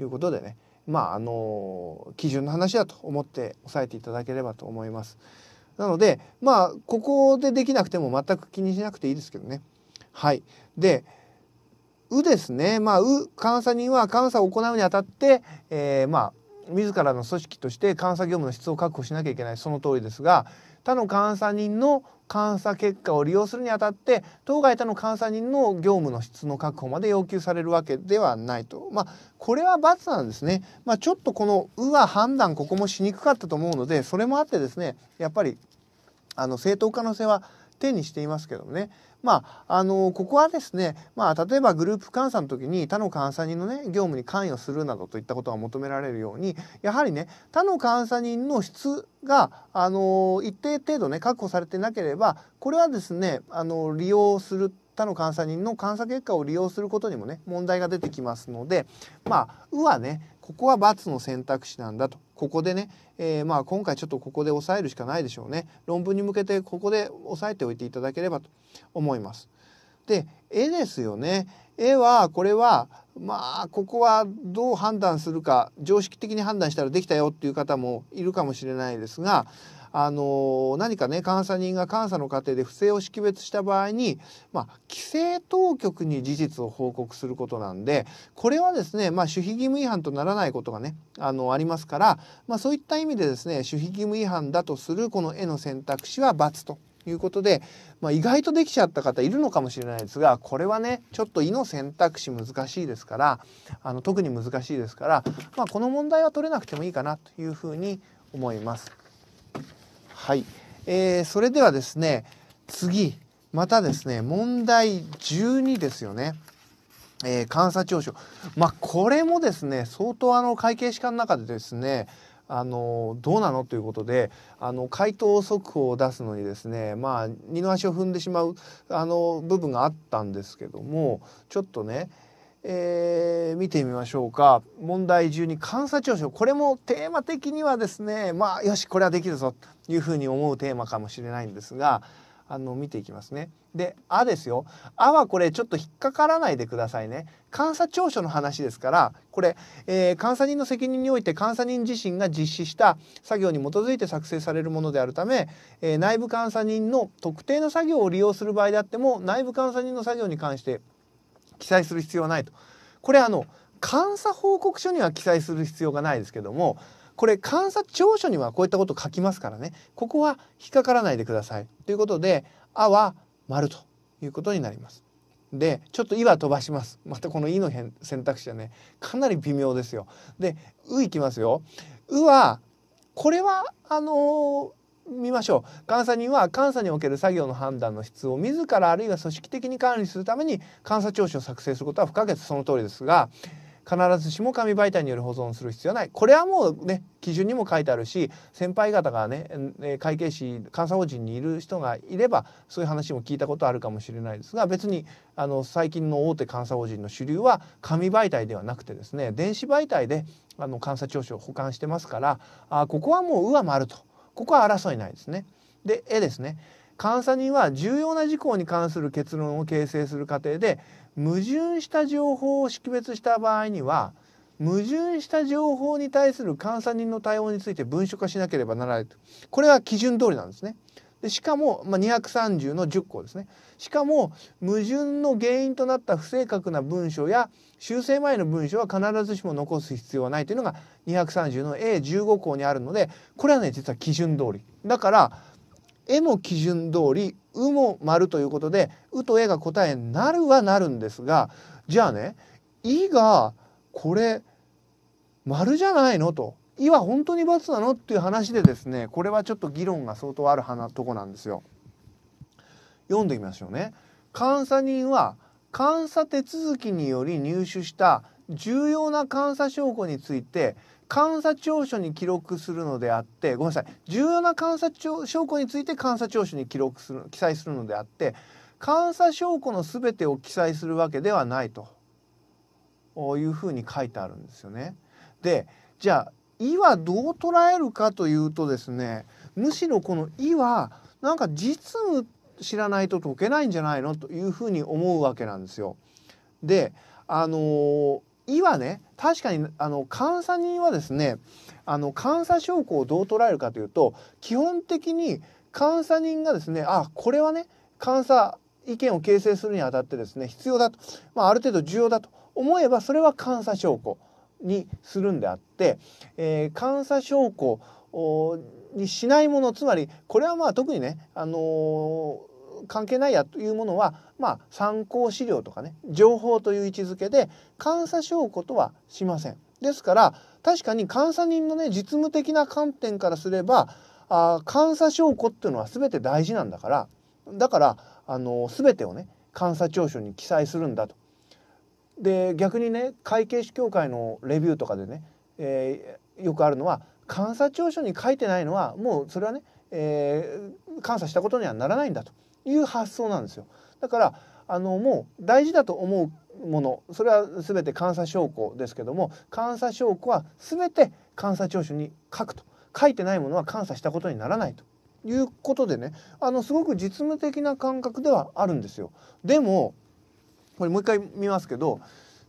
いうことでねまああの基準の話だと思って押さえていただければと思います。なのでまあここでできなくても全く気にしなくていいですけどね。はい、で「う」ですね。まあ、う監査人は監査を行うにあたって、えー、まあ自らの組織として監査業務の質を確保しなきゃいけないその通りですが他の監査人の監査結果を利用するにあたって当該他の監査人の業務の質の確保まで要求されるわけではないと。まあ、これは罰なんですね。まあ、ちょっとこの「う」は判断ここもしにくかったと思うのでそれもあってですねやっぱりあの正当可能性は手にしていますけどもねまあ、あのここはですね、まあ、例えばグループ監査の時に他の監査人のね業務に関与するなどといったことが求められるようにやはりね他の監査人の質があの一定程度ね確保されてなければこれはですねあの利用する他の監査人の監査結果を利用することにもね問題が出てきますのでまあ「う」はねここは×の選択肢なんだとここでね、えー、まあ今回ちょっとここで押さえるしかないでしょうね論文に向けてここで押さえておいていただければと思います。で絵ですよね絵はこれはまあここはどう判断するか常識的に判断したらできたよっていう方もいるかもしれないですがあの何かね監査人が監査の過程で不正を識別した場合に、まあ、規制当局に事実を報告することなんでこれはですね、まあ、守秘義務違反とならないことがねあのありますから、まあ、そういった意味でですね守秘義務違反だとするこの絵の選択肢は×ということで、まあ、意外とできちゃった方いるのかもしれないですがこれはねちょっと「い」の選択肢難しいですからあの特に難しいですから、まあ、この問題は取れなくてもいいかなというふうに思います。はい、えー、それではですね次またですね問題12ですよね。えー、監査聴取、まあ、これもですね相当あの会計士官の中でですねあのどうなのということであの回答速報を出すのにですね、まあ、二の足を踏んでしまうあの部分があったんですけどもちょっとねえー、見てみましょうか問題中に監査徴収これもテーマ的にはですねまあよしこれはできるぞというふうに思うテーマかもしれないんですがあの見ていきますね。で「あ」ですよ。「あ」はこれちょっと引っかからないでくださいね。監査調書の話ですからこれ、えー、監査人の責任において監査人自身が実施した作業に基づいて作成されるものであるため、えー、内部監査人の特定の作業を利用する場合であっても内部監査人の作業に関して記載する必要はないと。これあの監査報告書には記載する必要がないですけどもこれ監査調書にはこういったこと書きますからねここは引っかからないでくださいということで「あ」は丸ということになります。でちょっと「い」は飛ばします。またこの「い」の選択肢はねかなり微妙ですよ。で「う」いきますよ。「うは」これはあのー見ましょう監査人は監査における作業の判断の質を自らあるいは組織的に管理するために監査聴取を作成することは不可欠その通りですが必ずしも紙媒体による保存する必要はないこれはもうね基準にも書いてあるし先輩方がね会計士監査法人にいる人がいればそういう話も聞いたことあるかもしれないですが別にあの最近の大手監査法人の主流は紙媒体ではなくてですね電子媒体であの監査聴取を保管してますからあここはもう上回ると。ここは争いないですね。で絵ですね。監査人は重要な事項に関する結論を形成する過程で矛盾した情報を識別した場合には矛盾した情報に対する監査人の対応について文書化しなければならないとこれは基準通りなんですね。でしかも、まあ、230の10項ですねしかも矛盾の原因となった不正確な文書や修正前の文章は必ずしも残す必要はないというのが230の A15 項にあるのでこれはね実は基準通りだから「え」も基準通り「う」も丸ということで「う」と「え」が答えになるはなるんですがじゃあね「い」がこれ丸じゃないのと「い」は本当に×なのっていう話でですねこれはちょっと議論が相当あるとこなんですよ。読んでみましょうね。監査人は「監査手続きにより入手した重要な監査証拠について監査調書に記録するのであってごめんなさい重要な監査証拠について監査調書に記録する記載するのであって監査証拠の全てを記載するわけではないというふうに書いてあるんですよね。でじゃあ「い」はどう捉えるかというとですねむしろこの「い」はなんか実務知らないと解けないんじゃないのというふうに思うわけなんですよ。であのー「はね確かにあの監査人はですねあの監査証拠をどう捉えるかというと基本的に監査人がですねあこれはね監査意見を形成するにあたってですね必要だと、まあ、ある程度重要だと思えばそれは監査証拠にするんであって、えー、監査証拠にしないものつまりこれはまあ特にね、あのー関係ないやというものは、まあ、参考資料とかね情報という位置づけで監査証拠とはしません。ですから確かに監査人のね実務的な観点からすればあ監査証拠っていうのは全て大事なんだからだからあの全てをね監査調書に記載するんだと。で逆にね会計士協会のレビューとかでね、えー、よくあるのは監査調書に書いてないのはもうそれはね、えー、監査したことにはならないんだと。いう発想なんですよ。だからあのもう大事だと思うものそれは全て監査証拠ですけども監査証拠は全て監査聴取に書くと書いてないものは監査したことにならないということでねあのすごく実務的な感覚ではあるんですよ。でもこれもう一回見ますけど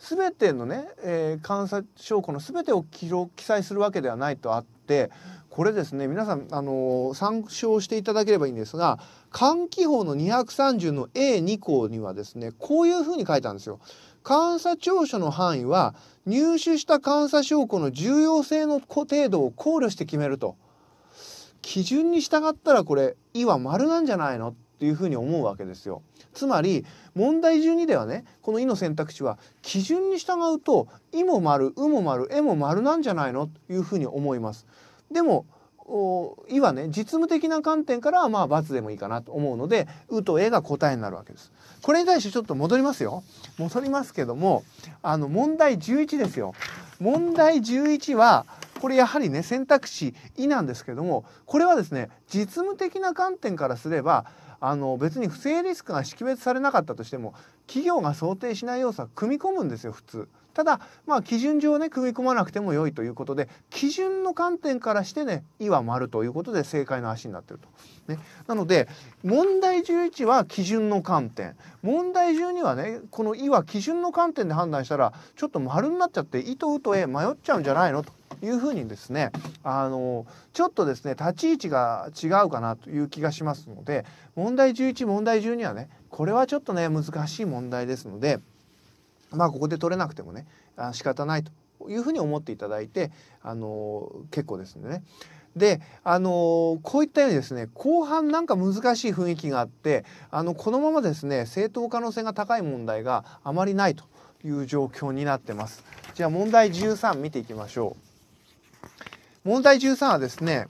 全てのね、えー、監査証拠の全てを記録記載するわけではないとあってこれですね皆さん、あのー、参照していただければいいんですが換気法の230の A2 項にはですねこういうふうに書いたんですよ。監査調書の範囲は入手した監査証拠の重要性の程度を考慮して決めると。基準に従ったらこれ「い」は丸なんじゃないのていうふうに思うわけですよ。つまり問題12ではねこの「い」の選択肢は基準に従うと「い」も丸「う」も丸「え」も丸なんじゃないのというふうに思います。でも「い」はね実務的な観点からはまあ×でもいいかなと思うので「う」と「え」が答えになるわけです。これに対してちょっと戻りますよ。戻りますけどもあの問題11ですよ。問題11はこれやはりね選択肢「い」なんですけどもこれはですね実務的な観点からすれば「あの別に不正リスクが識別されなかったとしても企業が想定しない要素は組み込むんですよ普通。ただまあ基準上ね組み込まなくても良いということで基準の観点からしてね「い」は丸ということで正解の足になってると。ね、なので問題11は基準の観点問題12はねこの「い」は基準の観点で判断したらちょっと丸になっちゃって「い」と「う」と「え」迷っちゃうんじゃないのと。いうふうにですねあのちょっとですね立ち位置が違うかなという気がしますので問題11問題12はねこれはちょっとね難しい問題ですのでまあここで取れなくてもね仕方ないというふうに思っていただいてあの結構ですね。であのー、こういったようにですね後半なんか難しい雰囲気があってあのこのままですね正当可能性が高い問題があまりないという状況になってます。じゃあ問題13見ていきましょう。問題13はですね、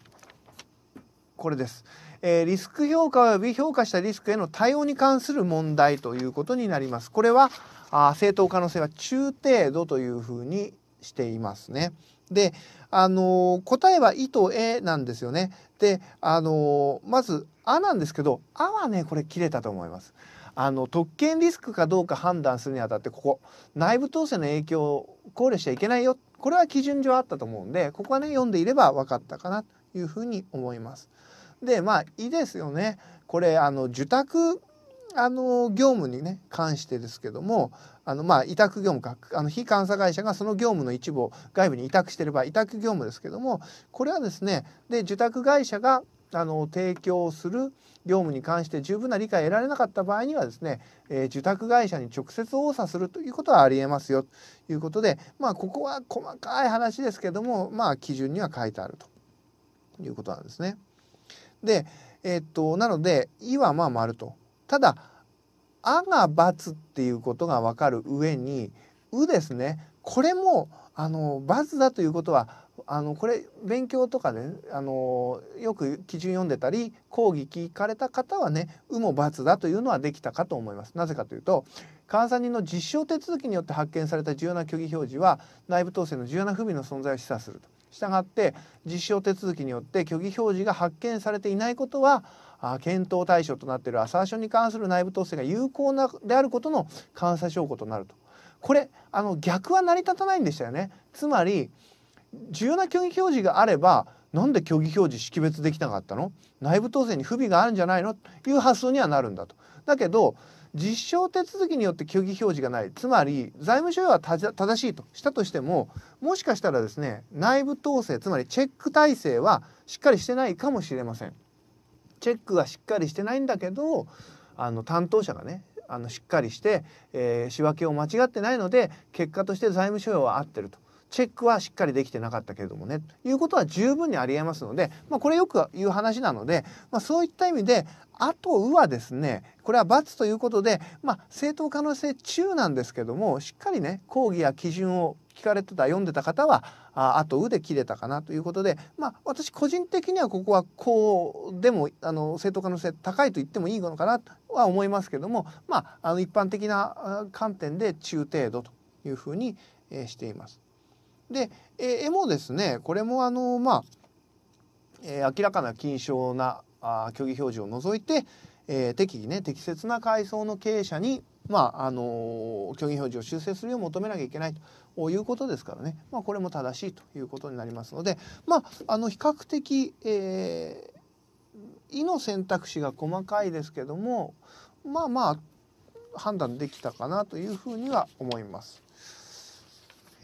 これです。えー、リスク評価及び評価したリスクへの対応に関する問題ということになります。これはあ正当可能性は中程度というふうにしていますね。で、あのー、答えは「い」と「え」なんですよね。で、あのー、まず「あ」なんですけど「あ」はねこれ切れたと思います。あの特権リスクかどうか判断するにあたってここ内部統制の影響を考慮しちゃいけないよこれは基準上あったと思うんでここはね読んでいれば分かったかなというふうに思います。でまあいいですよねこれあの受託あの業務にね関してですけどもあのまあ委託業務かあの非監査会社がその業務の一部を外部に委託してれば委託業務ですけどもこれはですねで受託会社があの提供する業務に関して十分な理解を得られなかった場合にはですね、えー、受託会社に直接応査するということはありえますよということで、まあ、ここは細かい話ですけども、まあ、基準には書いてあるということなんですね。で、えー、っとなので「い」はまあ丸と。ただ「あ」が×っていうことが分かる上に「う」ですねこれもあの×だということはあのこれ勉強とかねあのよく基準読んでたり講義聞かれた方はね「う」も「×」だというのはできたかと思います。なぜかというと監査人の実証手続きによって発見された重要な虚偽表示は内部統制の重要な不備の存在を示唆すると。したがって実証手続きによって虚偽表示が発見されていないことはあ検討対象となっているアサーションに関する内部統制が有効なであることの監査証拠となると。これあの逆は成り立たないんでしたよね。つまり重要な虚偽表示があればなんで虚偽表示識別できなかったの内部統制に不備があるんじゃないのという発想にはなるんだと。だけど実証手続きによって虚偽表示がないつまり財務省は正しいとしたとしてももしかしたらですね内部統制つまりチェック体制はしっかりしてないかもしれません。チェックはしっかりしてないんだけどあの担当者がねあのしっかりして、えー、仕分けを間違ってないので結果として財務省は合ってるとチェックはしっかりできてなかったけれどもねということは十分にありえますので、まあ、これよく言う話なので、まあ、そういった意味で「あとう」はですねこれは罰ということで、まあ、正当可能性中なんですけどもしっかりね講義や基準を聞かれてた読んでた方は「ああとう」で切れたかなということで、まあ、私個人的にはここはこうでもあの正当可能性高いと言ってもいいのかなとは思いますけども、まあ、あの一般的な観点で中程度というふうにしています。で、え絵もですねこれもあのまあ、え明らかな金賞なあ虚偽表示を除いて、え適宜ね適切な階層の経営者にまああの虚偽表示を修正するよう求めなきゃいけないということですからね、まあ、これも正しいということになりますので、まあ、あの比較的、えー、意の選択肢が細かいですけどもまあまあ判断できたかなというふうには思います。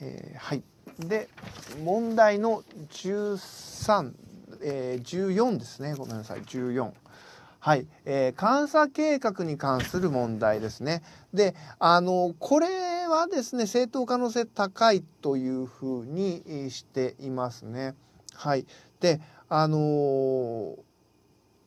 えー、はいで問題の13、えー、14ですねごめんなさい14。はい、えー、監査計画に関する問題ですね。で、あのこれはですね、正当可能性高いというふうにしていますね。はい。で、あのー、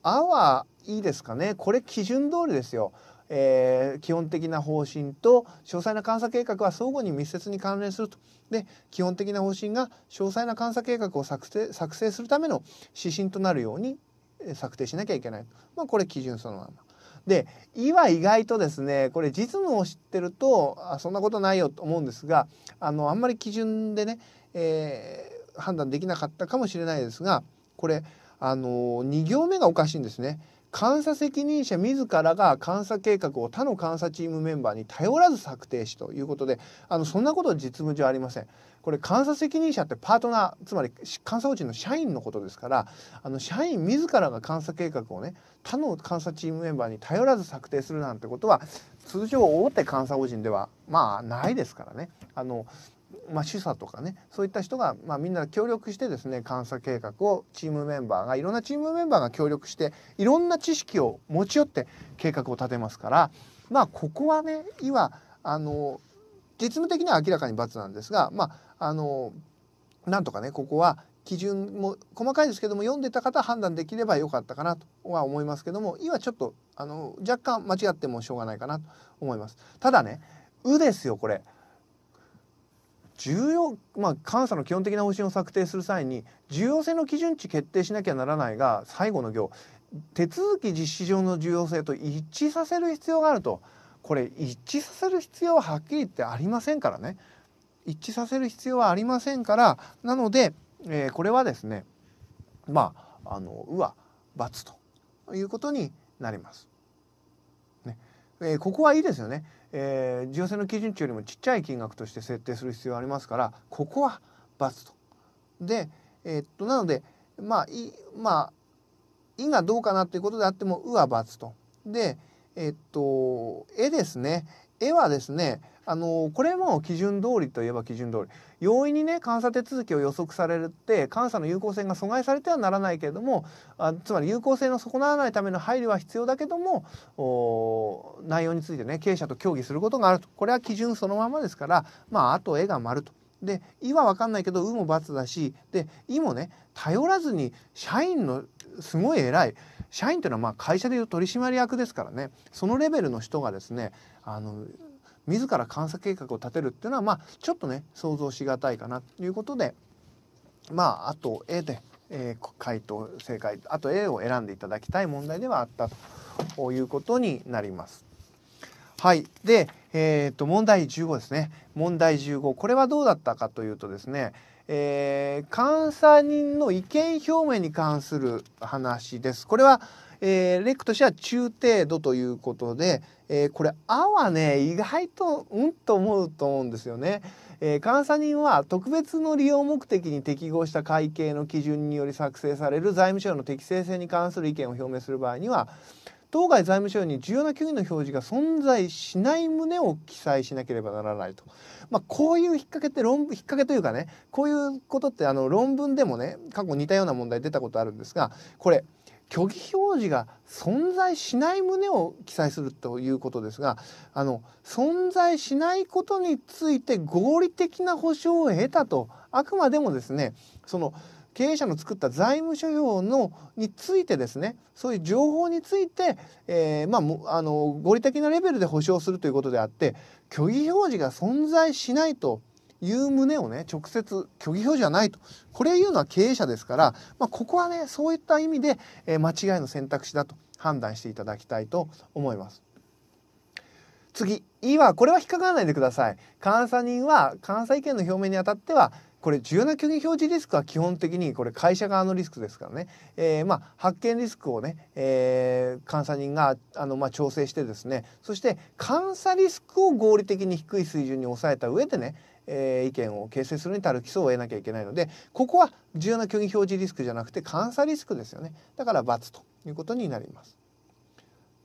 あはいいですかね。これ基準通りですよ。えー、基本的な方針と詳細な監査計画は相互に密接に関連すると。で基本的な方針が詳細な監査計画を作成作成するための指針となるように策定しなきゃいけない。まあ、これ基準そのまま。で「意は意外とですねこれ実務を知ってるとあそんなことないよと思うんですがあのあんまり基準でね、えー、判断できなかったかもしれないですがこれあの2行目がおかしいんですね。監査責任者自らが監査計画を他の監査チームメンバーに頼らず策定しということであのそんなこと実務上ありません。これ監査責任者ってパートナーつまり監査法人の社員のことですからあの社員自らが監査計画をね他の監査チームメンバーに頼らず策定するなんてことは通常大手監査法人ではまあないですからねあのまあ、主査とかねそういった人が、まあ、みんな協力してですね監査計画をチームメンバーがいろんなチームメンバーが協力していろんな知識を持ち寄って計画を立てますからまあここはね今あの実務的には明らかに罰なんですがまああのなんとかねここは基準も細かいですけども読んでた方は判断できればよかったかなとは思いますけども今ちょっとあの若干間違ってもしょうがないかなと思います。ただね「う」ですよこれ。重要、まあ、監査の基本的な方針を策定する際に重要性の基準値決定しなきゃならないが最後の行手続き実施上の重要性と一致させる必要があるとこれ一致させる必要ははっきり言ってありませんからね一致させる必要はありませんからなので、えー、これはですねまああのうは×ということになります。ねえー、ここはいいですよね。えー、事業性の基準値よりもちっちゃい金額として設定する必要ありますからここは×と。で、えー、っとなのでまあ「い」まあ「い」がどうかなということであっても「う」は×と。でえー、っと「え」ですね。絵はですねあのこれも基準通りといえば基準通り容易にね監査手続きを予測されるって監査の有効性が阻害されてはならないけれどもあつまり有効性の損なわないための配慮は必要だけども内容についてね経営者と協議することがあるとこれは基準そのままですからまああと絵が丸と。で「い」は分かんないけど「う」も×だしで「い」もね頼らずに社員のすごい偉い社員というのはまあ会社でいう取締役ですからねそのレベルの人がですねあの自ら監査計画を立てるっていうのはまあちょっとね想像しがたいかなということでまああと A で、えー、回答正解あと A を選んでいただきたい問題ではあったということになります。はい。で、えー、と、問題15ですね。問題15。これはどうだったかというとですね、えー、監査人の意見表明に関する話です。これは、えー、レックとしては中程度ということで、えー、これ「あ」はね意外とうんと思うと思うんですよね。えー、監査人は特別の利用目的に適合した会計の基準により作成される財務省の適正性に関する意見を表明する場合には当該財務省に重要な虚偽の表示が存在しない旨を記載しなければならないと、まあ、こういう引っ掛けって論文引っ掛けというかねこういうことってあの論文でもね過去似たような問題出たことあるんですがこれ虚偽表示が存在しない旨を記載するということですがあの存在しないことについて合理的な保障を得たとあくまでもですねその経営者の作った財務諸表のについてですねそういう情報について、えー、まあ、あの合理的なレベルで保証するということであって虚偽表示が存在しないという旨をね直接虚偽表示はないとこれ言うのは経営者ですから、まあ、ここはねそういった意味で、えー、間違いの選択肢だと判断していただきたいと思います。次「い」はこれは引っかからないでください。監査人は監査意見の表明にあたってはこれ重要な虚偽表示リスクは基本的にこれ会社側のリスクですからね、えー、まあ発見リスクをね、えー、監査人があのまあ調整してですねそして監査リスクを合理的に低い水準に抑えた上でねえー、意見を形成するに足る基礎を得なきゃいけないのでここは重要な虚偽表示リスクじゃなくて監査リスクですよねだから×ということになります。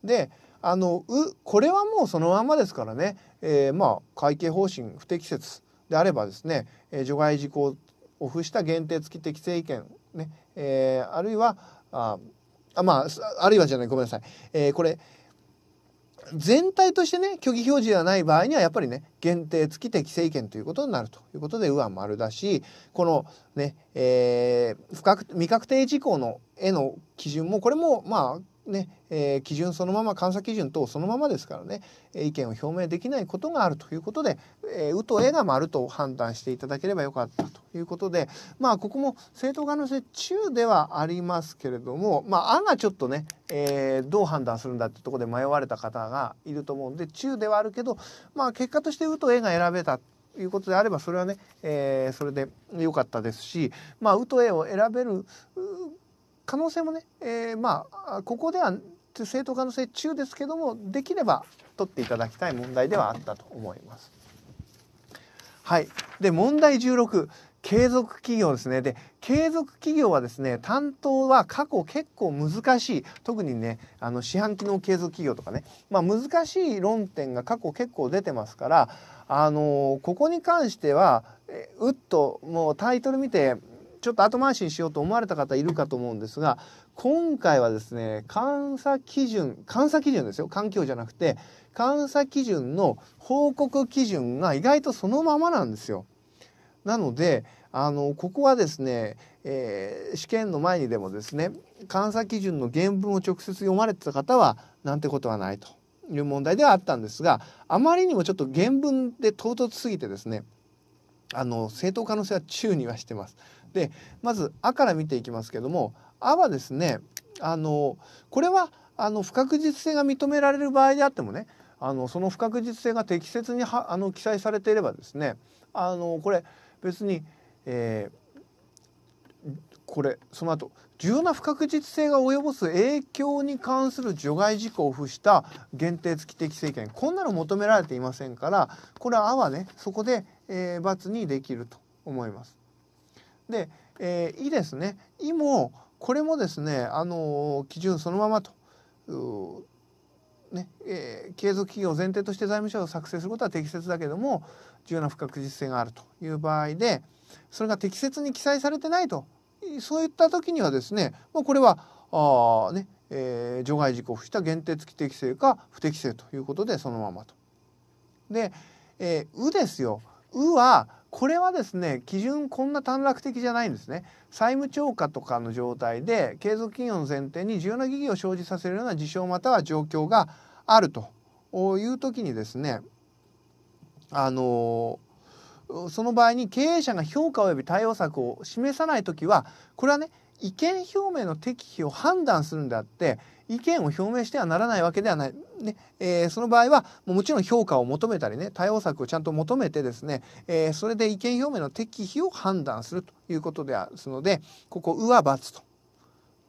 であのうこれはもうそのままですからね、えー、まあ会計方針不適切であればですね、え除外事項を付した限定付き適正意見、ねえー、あるいはあまああるいはじゃないごめんなさい、えー、これ全体としてね虚偽表示ではない場合にはやっぱりね限定付き適正意見ということになるということで「右は丸だしこのね、えー、不確未確定事項の絵の基準もこれもまあねえー、基準そのまま監査基準等そのままですからね意見を表明できないことがあるということで「えー、う」と「え」が丸と判断していただければよかったということでまあここも政党化の性中ではありますけれどもまあ「がちょっとね、えー、どう判断するんだってとこで迷われた方がいると思うんで中ではあるけどまあ結果として「う」と「え」が選べたということであればそれはね、えー、それで良かったですしまあ「う」と「え」を選べる可能性もね、えー、まあここでは正当化の性中ですけどもできれば取っていただきたい問題ではあったと思います。はい、で問題16継続企業ですねで継続企業はですね担当は過去結構難しい特にねあの四半期の継続企業とかね、まあ、難しい論点が過去結構出てますから、あのー、ここに関してはうっともうタイトル見てちょっと後回しにしようと思われた方いるかと思うんですが今回はですね監査基準監査基準ですよ環境じゃなくて監査基準の報告基準が意外とそのままなんですよ。なのであのここはですね、えー、試験の前にでもですね監査基準の原文を直接読まれてた方はなんてことはないという問題ではあったんですがあまりにもちょっと原文で唐突すぎてですねあの正当化の性は宙にはしてます。でまず「あ」から見ていきますけども「あ」はですねあのこれはあの不確実性が認められる場合であってもねあのその不確実性が適切にはあの記載されていればですねあのこれ別に、えー、これその後重要な不確実性が及ぼす影響に関する除外事項を付した限定付き適正権こんなの求められていませんからこれは「あ」はねそこで、えー、×にできると思います。で、えー、いですね。いも、これもですね、あのー、基準そのままと。ねえー、継続企業を前提として財務省を作成することは適切だけども重要な不確実性があるという場合でそれが適切に記載されてないとそういった時にはですねもうこれはあ、ねえー、除外事項を付した限定付き適正か不適正ということでそのままと。で、えー、うですよ。うはこれはですね基準こんな短絡的じゃないんですね債務超過とかの状態で継続企業の前提に重要な疑義を生じさせるような事象または状況があるという時にですねあのその場合に経営者が評価及び対応策を示さない時はこれはね意見表明の適否を判断するんであって意見を表明してはならないわけではない、ねえー、その場合はもちろん評価を求めたりね対応策をちゃんと求めてですね、えー、それで意見表明の適否を判断するということですのでここ「う」は「×」と。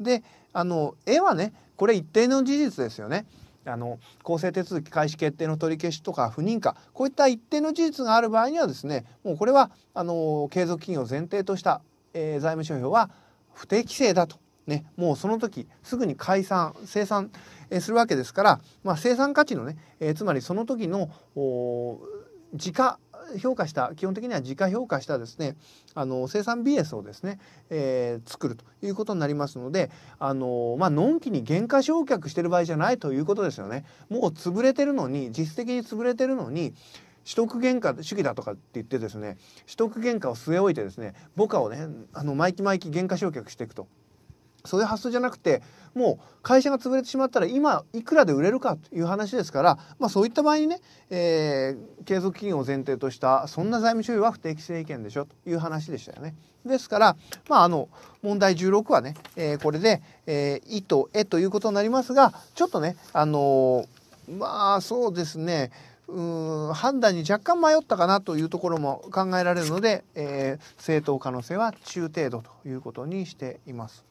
であの「え」はねこれ一定の事実ですよね。あの公正手続き開始決定の取り消しとか不認可こういった一定の事実がある場合にはですねもうこれはあの継続金を前提とした、えー、財務諸表は不適正だとね、もうその時すぐに解散生産、えするわけですから、まあ、生産価値のね、えつまりその時の時価評価した基本的には時価評価したですねあの生産 BS をですね、えー、作るということになりますのであのまあのんきに減価償却してる場合じゃないということですよね。もう潰れてるのに実質的に潰れてるのに取得原価主義だとかって言ってですね取得原価を据え置いてですね母価をねあの毎期毎期原価償却していくとそういう発想じゃなくてもう会社が潰れてしまったら今いくらで売れるかという話ですから、まあ、そういった場合にね、えー、継続期を前提としたそんな財務収与は不適正意見でしょという話でしたよね。ですから、まあ、あの問題16はね、えー、これで「えー、い」と「え」ということになりますがちょっとね、あのー、まあそうですねうん判断に若干迷ったかなというところも考えられるので、えー、正当可能性は中程度ということにしています。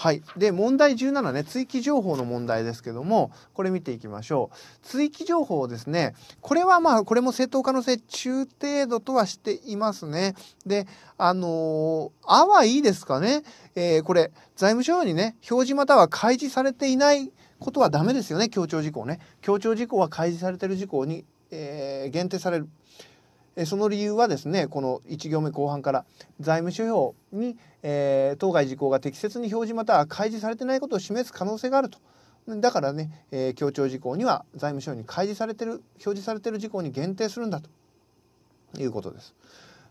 はい、で問題17ね追記情報の問題ですけどもこれ見ていきましょう追記情報ですねこれはまあこれも正当可能性中程度とはしていますねであのー、あはいいですかね、えー、これ財務省にね表示または開示されていないことはダメですよね強調事項ね強調事項は開示されてる事項に、えー、限定されるその理由はですねこの1行目後半から財務諸表に、えー、当該事項が適切に表示または開示されてないことを示す可能性があると。だからね、えー、強調事項には財務省に開示されてる表示されてる事項に限定するんだということです。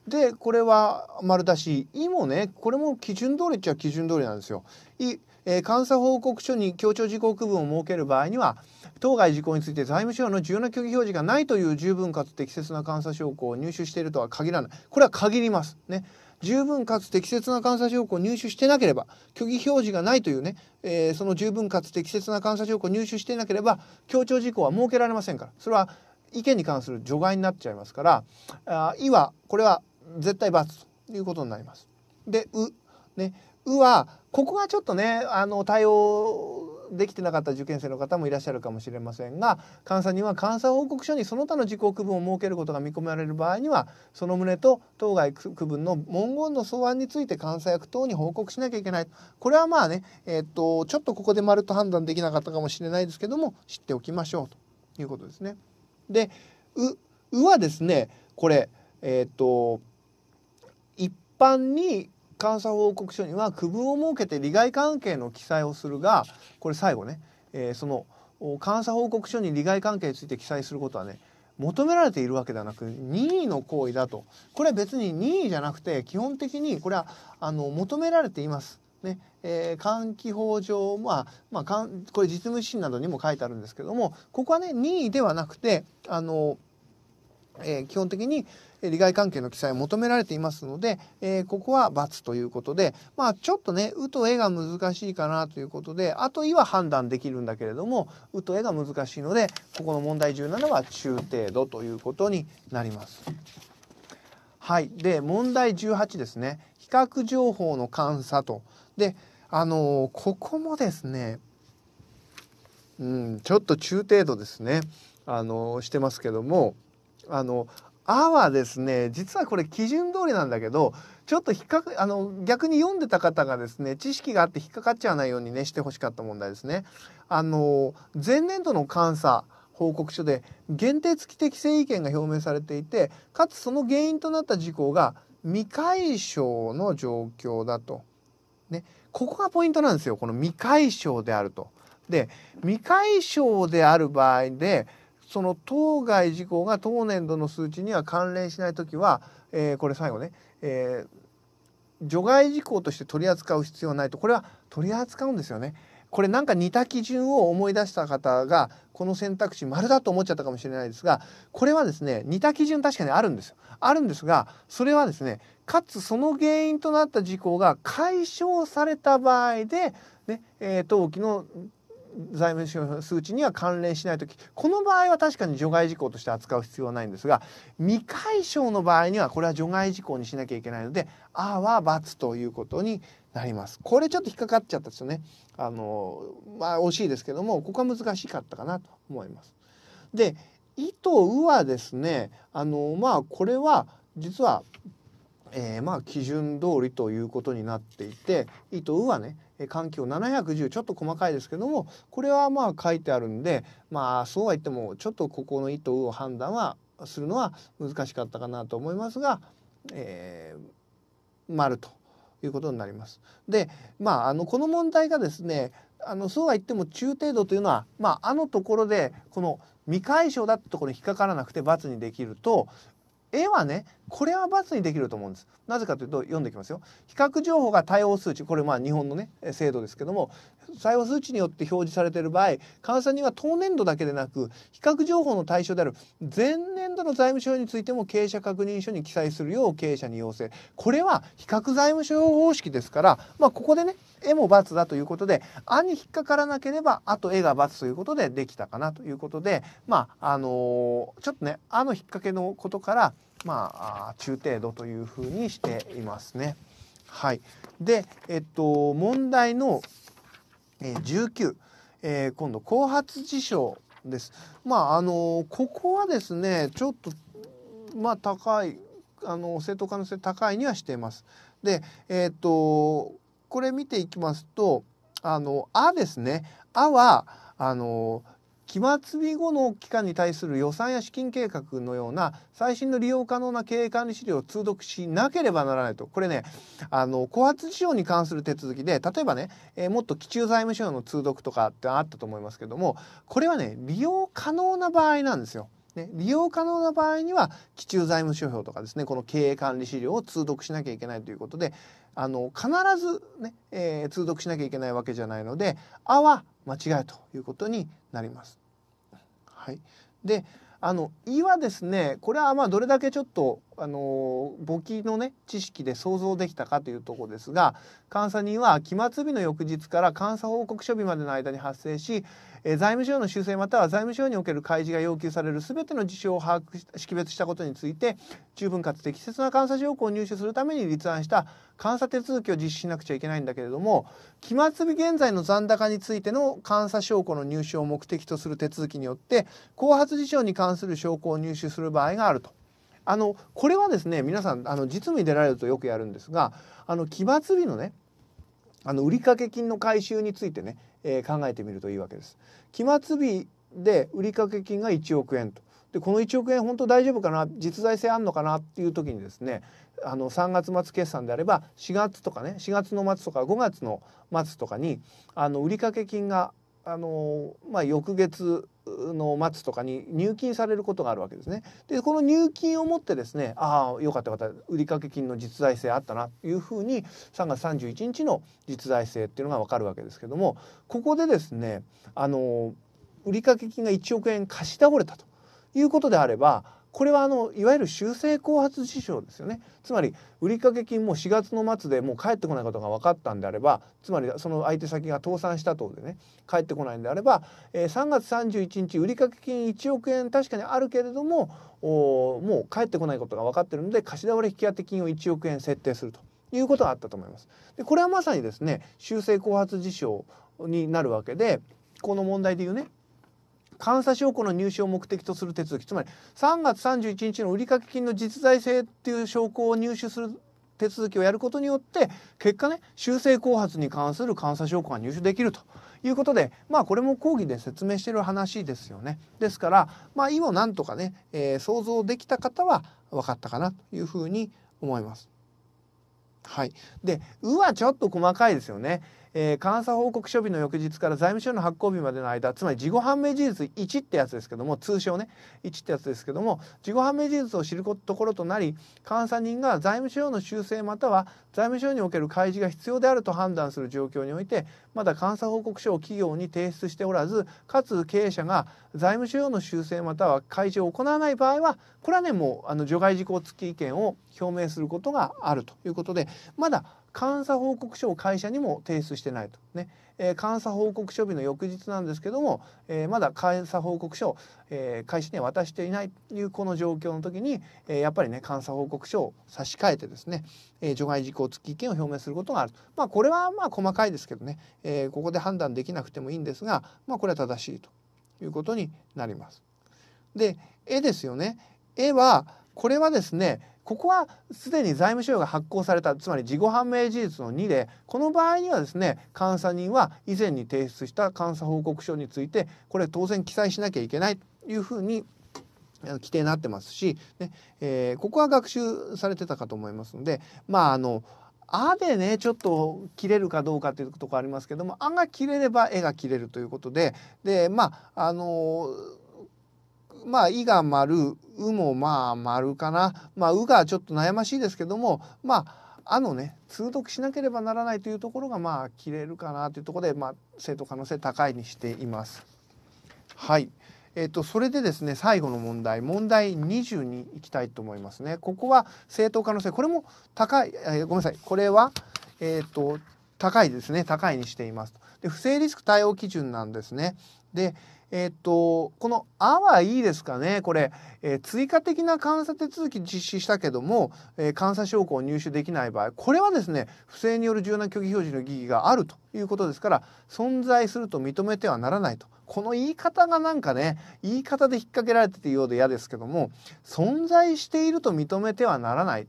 でこれは丸だし「い」もねこれも基準通りっちゃ基準通りなんですよ。いえー、監査報告書に協調事項区分を設ける場合には「当該事項について財務省の重要な虚偽表示がないという十分かつ適切な監査証拠を入手しているとは限らないこれは限ります。ね十分かつ適切な監査証拠を入手してなければ虚偽表示がないというね、えー、その十分かつ適切な監査証拠を入手していなければ強調事項は設けられませんからそれは意見に関する除外になっちゃいますからあ「い」はこれは絶対罰ということになります。で「う」ね「うは」ここはちょっとねあの対応できてなかった受験生の方もいらっしゃるかもしれませんが監査人は監査報告書にその他の事項区分を設けることが見込まれる場合にはその旨と当該区分の文言の草案について監査役等に報告しなきゃいけないこれはまあね、えー、っとちょっとここで丸と判断できなかったかもしれないですけども知っておきましょうということですね。で「う」はですねこれえー、っと一般に監査報告書には区分を設けて利害関係の記載をするがこれ最後ね、えー、その監査報告書に利害関係について記載することはね求められているわけではなく任意の行為だとこれは別に任意じゃなくて基本的にこれはあの求められています。ねえー、換気法上、まあまあ、これ実務指針などにも書いてあるんですけどもここはね任意ではなくてあのえー、基本的に利害関係の記載を求められていますので、えー、ここは×ということで、まあ、ちょっとね、うとえが難しいかなということで、あといは判断できるんだけれども、うとえが難しいので、ここの問題17は中程度ということになります。はい。で、問題18ですね。比較情報の監査と。で、あのー、ここもですね、うん、ちょっと中程度ですね。あのー、してますけども、あのあはですね実はこれ基準通りなんだけどちょっと引っかあの逆に読んでた方がですね知識があって引っかかっちゃわないようにねしてほしかった問題ですね。あの前年度の監査報告書で限定付き適正意見が表明されていてかつその原因となった事項が未解消の状況だと。ね、ここがポイントなんですよこの未解消であると。で未解消である場合でその当該事項が当年度の数値には関連しない時は、えー、これ最後ね、えー、除外事項として取り扱う必要はないとこれは取り扱うんですよね。これなんか似た基準を思い出した方がこの選択肢丸だと思っちゃったかもしれないですがこれはですね似た基準確かにあるんですよあるんですがそれはですねかつその原因となった事項が解消された場合で、ねえー、当期の財務省の数値には関連しない時この場合は確かに除外事項として扱う必要はないんですが未解消の場合にはこれは除外事項にしなきゃいけないので「あ」は「×」ということになります。これちょっと引っかかっちゃったですよね。あのまあ惜しいですけどもここは難しかったかなと思います。で「い」と「う」はですねあのまあこれは実は、えー、まあ基準通りということになっていて「い」と「う」はね環境710ちょっと細かいですけどもこれはまあ書いてあるんでまあそうは言ってもちょっとここの意図を判断はするのは難しかったかなと思いますが、えー、丸ということになります。でまああのこの問題がですねあのそうは言っても中程度というのは、まあ、あのところでこの未解消だってところに引っかからなくて×にできると絵はねこれはツにできると思うんですなぜかというと読んできますよ比較情報が対応数値これまあ日本のね制度ですけども対応数値によって表示されている場合監査人は当年度だけでなく比較情報の対象である前年度の財務省についても経営者確認書に記載するよう経営者に要請これは比較財務省方式ですからまあここでね絵も×だということで「あ」に引っかからなければ「あ」と「絵」が×ということでできたかなということでまああのー、ちょっとね「あ」の引っ掛けのことからまあ中程度というふうにしていますね。はい、で、えっと、問題の、19、えー、今度後発事象です。まああのここはですねちょっとまあ高いあの正当可能性高いにはしています。でえっとこれ見ていきますとあの「あ」ですね「あは」あの期末日後の期間に対する予算や資金計画のような最新の利用可能な経営管理資料を通読しなければならないとこれねあの高発事象に関する手続きで例えばね、えー、もっと基中財務省の通読とかってあったと思いますけどもこれはね利用可能な場合なんですよ。ね、利用可能な場合には期中財務諸表とかですねこの経営管理資料を通読しなきゃいけないということであの必ずね、えー、通読しなきゃいけないわけじゃないので「あ」は間違いということになります。はい、であの「い」はですねこれはまあどれだけちょっとあの簿記のね知識で想像できたかというとこですが監査人は期末日の翌日から監査報告書日までの間に発生し、え財務省の修正または財務省における開示が要求される全ての事象を把握識別したことについて十分かつ適切な監査情報を入手するために立案した監査手続きを実施しなくちゃいけないんだけれども期末日現在の残高についての監査証拠の入手を目的とする手続きによって後発事象に関する証拠を入手する場合があると。あのこれはですね皆さんあの実務に出られるとよくやるんですがあの期末日のねあの売掛金の回収についてね、えー、考えてみるといいわけです。期末日で売掛金が1億円とでこの1億円本当大丈夫かな実在性あんのかなっていう時にですねあの3月末決算であれば4月とかね4月の末とか5月の末とかにあの売掛金があの、まあ、翌月の末とかに入金されることがあるわけですね。でこの入金をもってですねああよかったよかった売掛金の実在性あったなというふうに3月31日の実在性っていうのが分かるわけですけどもここでですねあの売掛金が1億円貸し倒れたということであればこれはあのいわゆる修正後発事象ですよねつまり売掛金も4月の末でもう返ってこないことが分かったんであればつまりその相手先が倒産した等でね返ってこないんであれば、えー、3月31日売掛金1億円確かにあるけれどももう返ってこないことが分かってるので貸し倒れ引当金を1億円設定するということがあったと思います。でこれはまさにですね修正後発事象になるわけでこの問題で言うね監査証拠の入手を目的とする手続きつまり3月31日の売掛金の実在性っていう証拠を入手する手続きをやることによって結果ね修正後発に関する監査証拠が入手できるということでまあこれも講義で説明している話ですよね。ですからまあ意をなんとかね、えー、想像できた方は分かったかなというふうに思います。はい、で「う」はちょっと細かいですよね。えー、監査報告書日の翌日から財務省の発行日までの間つまり事後判明事実1ってやつですけども通称ね1ってやつですけども事後判明事実を知るところとなり監査人が財務省の修正または財務省における開示が必要であると判断する状況においてまだ監査報告書を企業に提出しておらずかつ経営者が財務省の修正または開示を行わない場合はこれはねもうあの除外事項付き意見を表明することがあるということでまだ監査報告書を会社にも提出してないとね、えー、監査報告書日の翌日なんですけども、えー、まだ監査報告書を、えー、会社には渡していないというこの状況の時に、えー、やっぱりね監査報告書を差し替えてですね、えー、除外事項付き意見を表明することがあるまあこれはまあ細かいですけどね、えー、ここで判断できなくてもいいんですが、まあ、これは正しいということになります。で絵ですよね。絵はこれはですねここはすでに財務省が発行されたつまり事後判明事実の2でこの場合にはですね監査人は以前に提出した監査報告書についてこれ当然記載しなきゃいけないというふうに規定になってますし、ねえー、ここは学習されてたかと思いますのでまああの「あ」でねちょっと切れるかどうかっていうとこありますけども「あ」が切れれば「絵が切れるということででまああのーまあ、いが丸、うもまあ丸かな。まあ、うがちょっと悩ましいですけども、まあ、あのね、通読しなければならないというところが、まあ、切れるかなというところで、まあ、正当可能性高いにしています。はい。えっと、それでですね、最後の問題、問題20に行きたいと思いますね。ここは正当可能性、これも高い、えー、ごめんなさい、これは、えっと、高いですね、高いにしています。で不正リスク対応基準なんですね。でえっとこの「あ」はいいですかねこれ、えー、追加的な監査手続き実施したけども、えー、監査証拠を入手できない場合これはですね不正による重要な虚偽表示の疑義があるということですから存在すると認めてはならないとこの言い方がなんかね言い方で引っ掛けられててようで嫌ですけども存在していると認めてはならない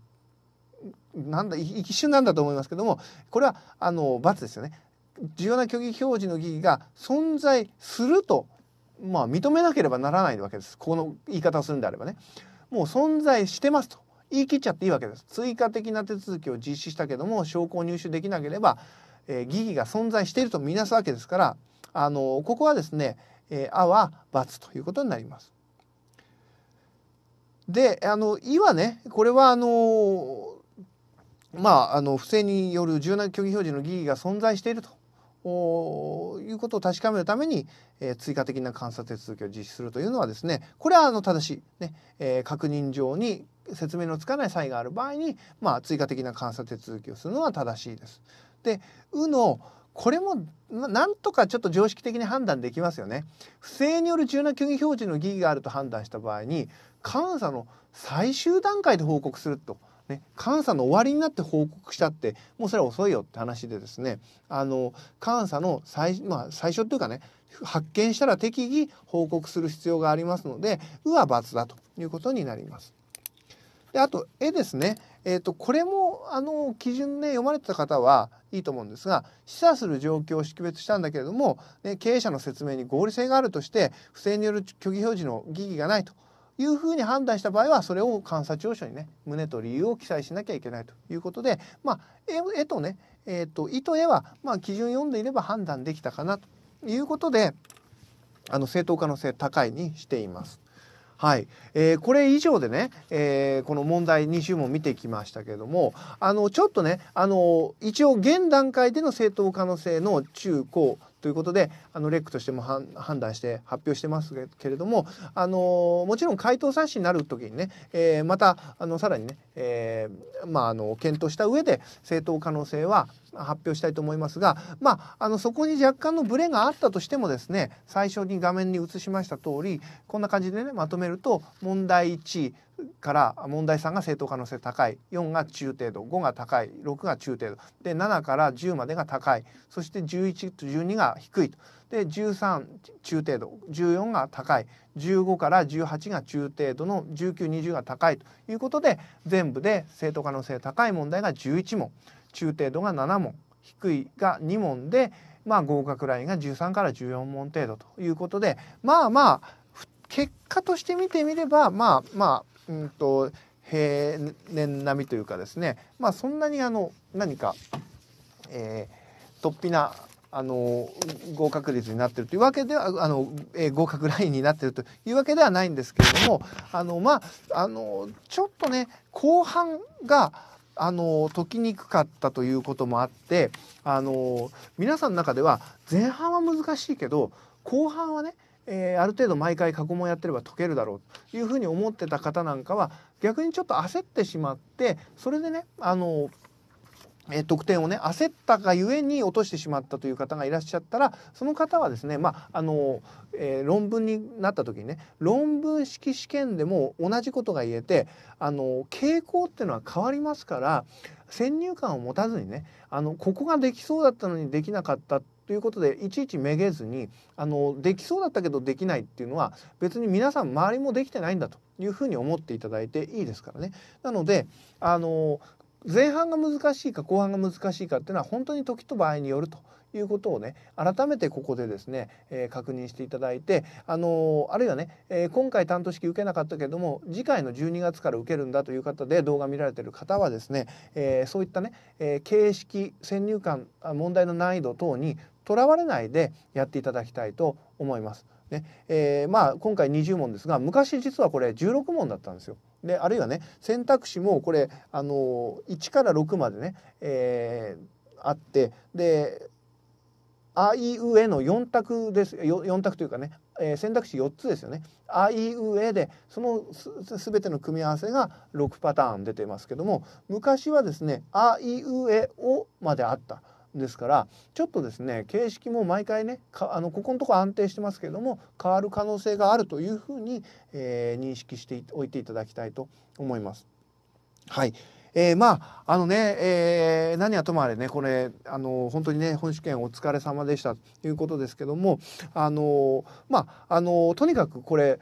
なんだ一瞬なんだと思いますけどもこれはあの罰ですよね重要な虚偽表示の疑義が存在すると、まあ、認めなければならないわけですこの言い方をするんであればね。もう存在してますと言い切っちゃっていいわけです。追加的な手続きを実施したけども証拠を入手できなければ、えー、疑義が存在しているとみなすわけですから、あのここはですね、えー、あは×ということになります。で、あの、いはね、これはあのまあ、あの不正による重要な虚偽表示の疑義が存在しているということを確かめるために、えー、追加的な監査手続きを実施するというのはですねこれはあの正しいね、えー、確認上に説明のつかない差異がある場合に、まあ、追加的な監査手続きをするのは正しいです。で「う」のこれもなんとかちょっと常識的に判断できますよね。不正による要な虚偽表示の疑義があると判断した場合に監査の最終段階で報告すると。ね、監査の終わりになって報告したってもうそれは遅いよって話でですねあの監査の最,、まあ、最初ていうかね発見したら適宜報告する必要がありますので「う」は×だということになります。であと「え」ですね、えーと、とこれもあの基準で、ね、読まれてた方はいいと思うんですが示唆する状況を識別したんだけれども、ね、経営者の説明に合理性があるとして不正による虚偽表示の疑義がないというふうに判断した場合はそれを監査庁書にね旨と理由を記載しなきゃいけないということで、まあ、絵とね、えーと、意と絵は、まあ、基準読んでいれば判断できたかなということであの正当可能性高いにしています。はい、えー、これ以上でね、えー、この問題2週問見てきましたけれどもあのちょっとねあの一応現段階での正当可能性の中高ということであのレックとしても判断して発表してますけれどもあのもちろん回答冊子になる時にね、えー、またあのさらにね、えー、まあ、あの検討した上で正当可能性は発表したいと思いますが、まあ、あのそこに若干のブレがあったとしてもですね最初に画面に映しました通りこんな感じでねまとめると問題1から問題3が正当可能性高い4が中程度5が高い6が中程度で7から10までが高いそして11と12が低いとで13中程度14が高い15から18が中程度の1920が高いということで全部で正当可能性高い問題が11問中程度が7問低いが2問で、まあ、合格ラインが13から14問程度ということでまあまあ結果として見てみればまあまあうんと平年並みというかですね、まあ、そんなにあの何か、えー、突飛なあの合格率になってるというわけではあの、えー、合格ラインになってるというわけではないんですけれどもあのまああのちょっとね後半があの解きにくかったということもあってあの皆さんの中では前半は難しいけど後半はねえー、ある程度毎回過去問やってれば解けるだろうというふうに思ってた方なんかは逆にちょっと焦ってしまってそれでねあのえ得点をね焦ったがゆえに落としてしまったという方がいらっしゃったらその方はですね、まああのえー、論文になった時にね論文式試験でも同じことが言えてあの傾向っていうのは変わりますから先入観を持たずにねあのここができそうだったのにできなかったってということでいちいちめげずにあのできそうだったけどできないっていうのは別に皆さん周りもできてないんだというふうに思っていただいていいですからね。なのであの前半が難しいか後半が難しいかっていうのは本当に時と場合によるということをね改めてここでですね、えー、確認していただいてあのー、あるいはね、えー、今回担当式受けなかったけども次回の12月から受けるんだという方で動画見られてる方はですね、えそういったね、え形式先入観問題の難易度等にとらわれないでやっていただきたいと思います。ねえー、まあ、今回20問ですが昔実はこれ16問だったんですよ。であるいはね選択肢もこれあの1から6までね、えー、あってであいうえの4択です4択というかね、えー、選択肢4つですよねあいうえでそのすべての組み合わせが6パターン出てますけども昔はですねあいうえをまであった。ですからちょっとですね形式も毎回ねあのここのとこ安定してますけれども変わる可能性があるというふうに、えー、認識しておいていただきたいと思います。はいえー、まああのね、えー、何はともあれねこれあの本当にね本試験お疲れ様でしたということですけどもあのまああのとにかくこれ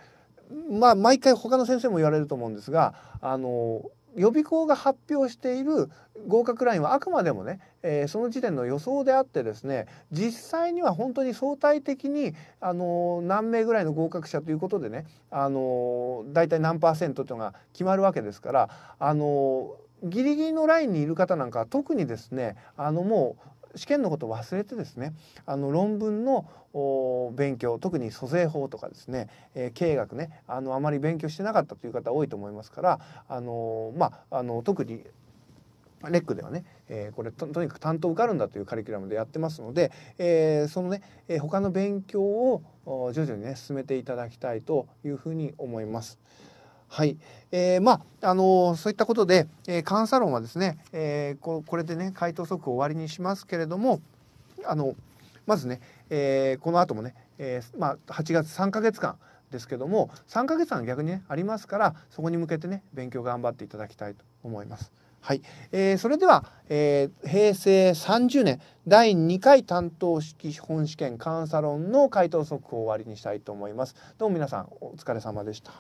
まあ毎回他の先生も言われると思うんですがあの予備校が発表している合格ラインはあくまでもね、えー、その時点の予想であってですね実際には本当に相対的に、あの何名ぐらいの合格者ということでね、あの大体何パーセントというのが決まるわけですから、あのギリギリのラインにいる方なんかは特にですねあのもう試験のことを忘れてですねあの論文の勉強特に租税法とかですね、えー、経学ねあのあまり勉強してなかったという方多いと思いますからあのー、まああの特にレックではね、えー、これとにかく担当受かるんだというカリキュラムでやってますので、えー、そのね、えー、他の勉強を徐々にね進めていただきたいというふうに思います。はい、えー、まああのー、そういったことで、えー、監査論はですね、えー、ここれでね回答即終わりにしますけれどもあのまずね、えー、この後もね、えー、まあ8月3ヶ月間ですけども3ヶ月間逆にねありますからそこに向けてね勉強頑張っていただきたいと思います。はい、えー、それでは、えー、平成30年第2回担当式基本試験監査論の回答速報を終わりにしたいと思います。どうも皆さんお疲れ様でした。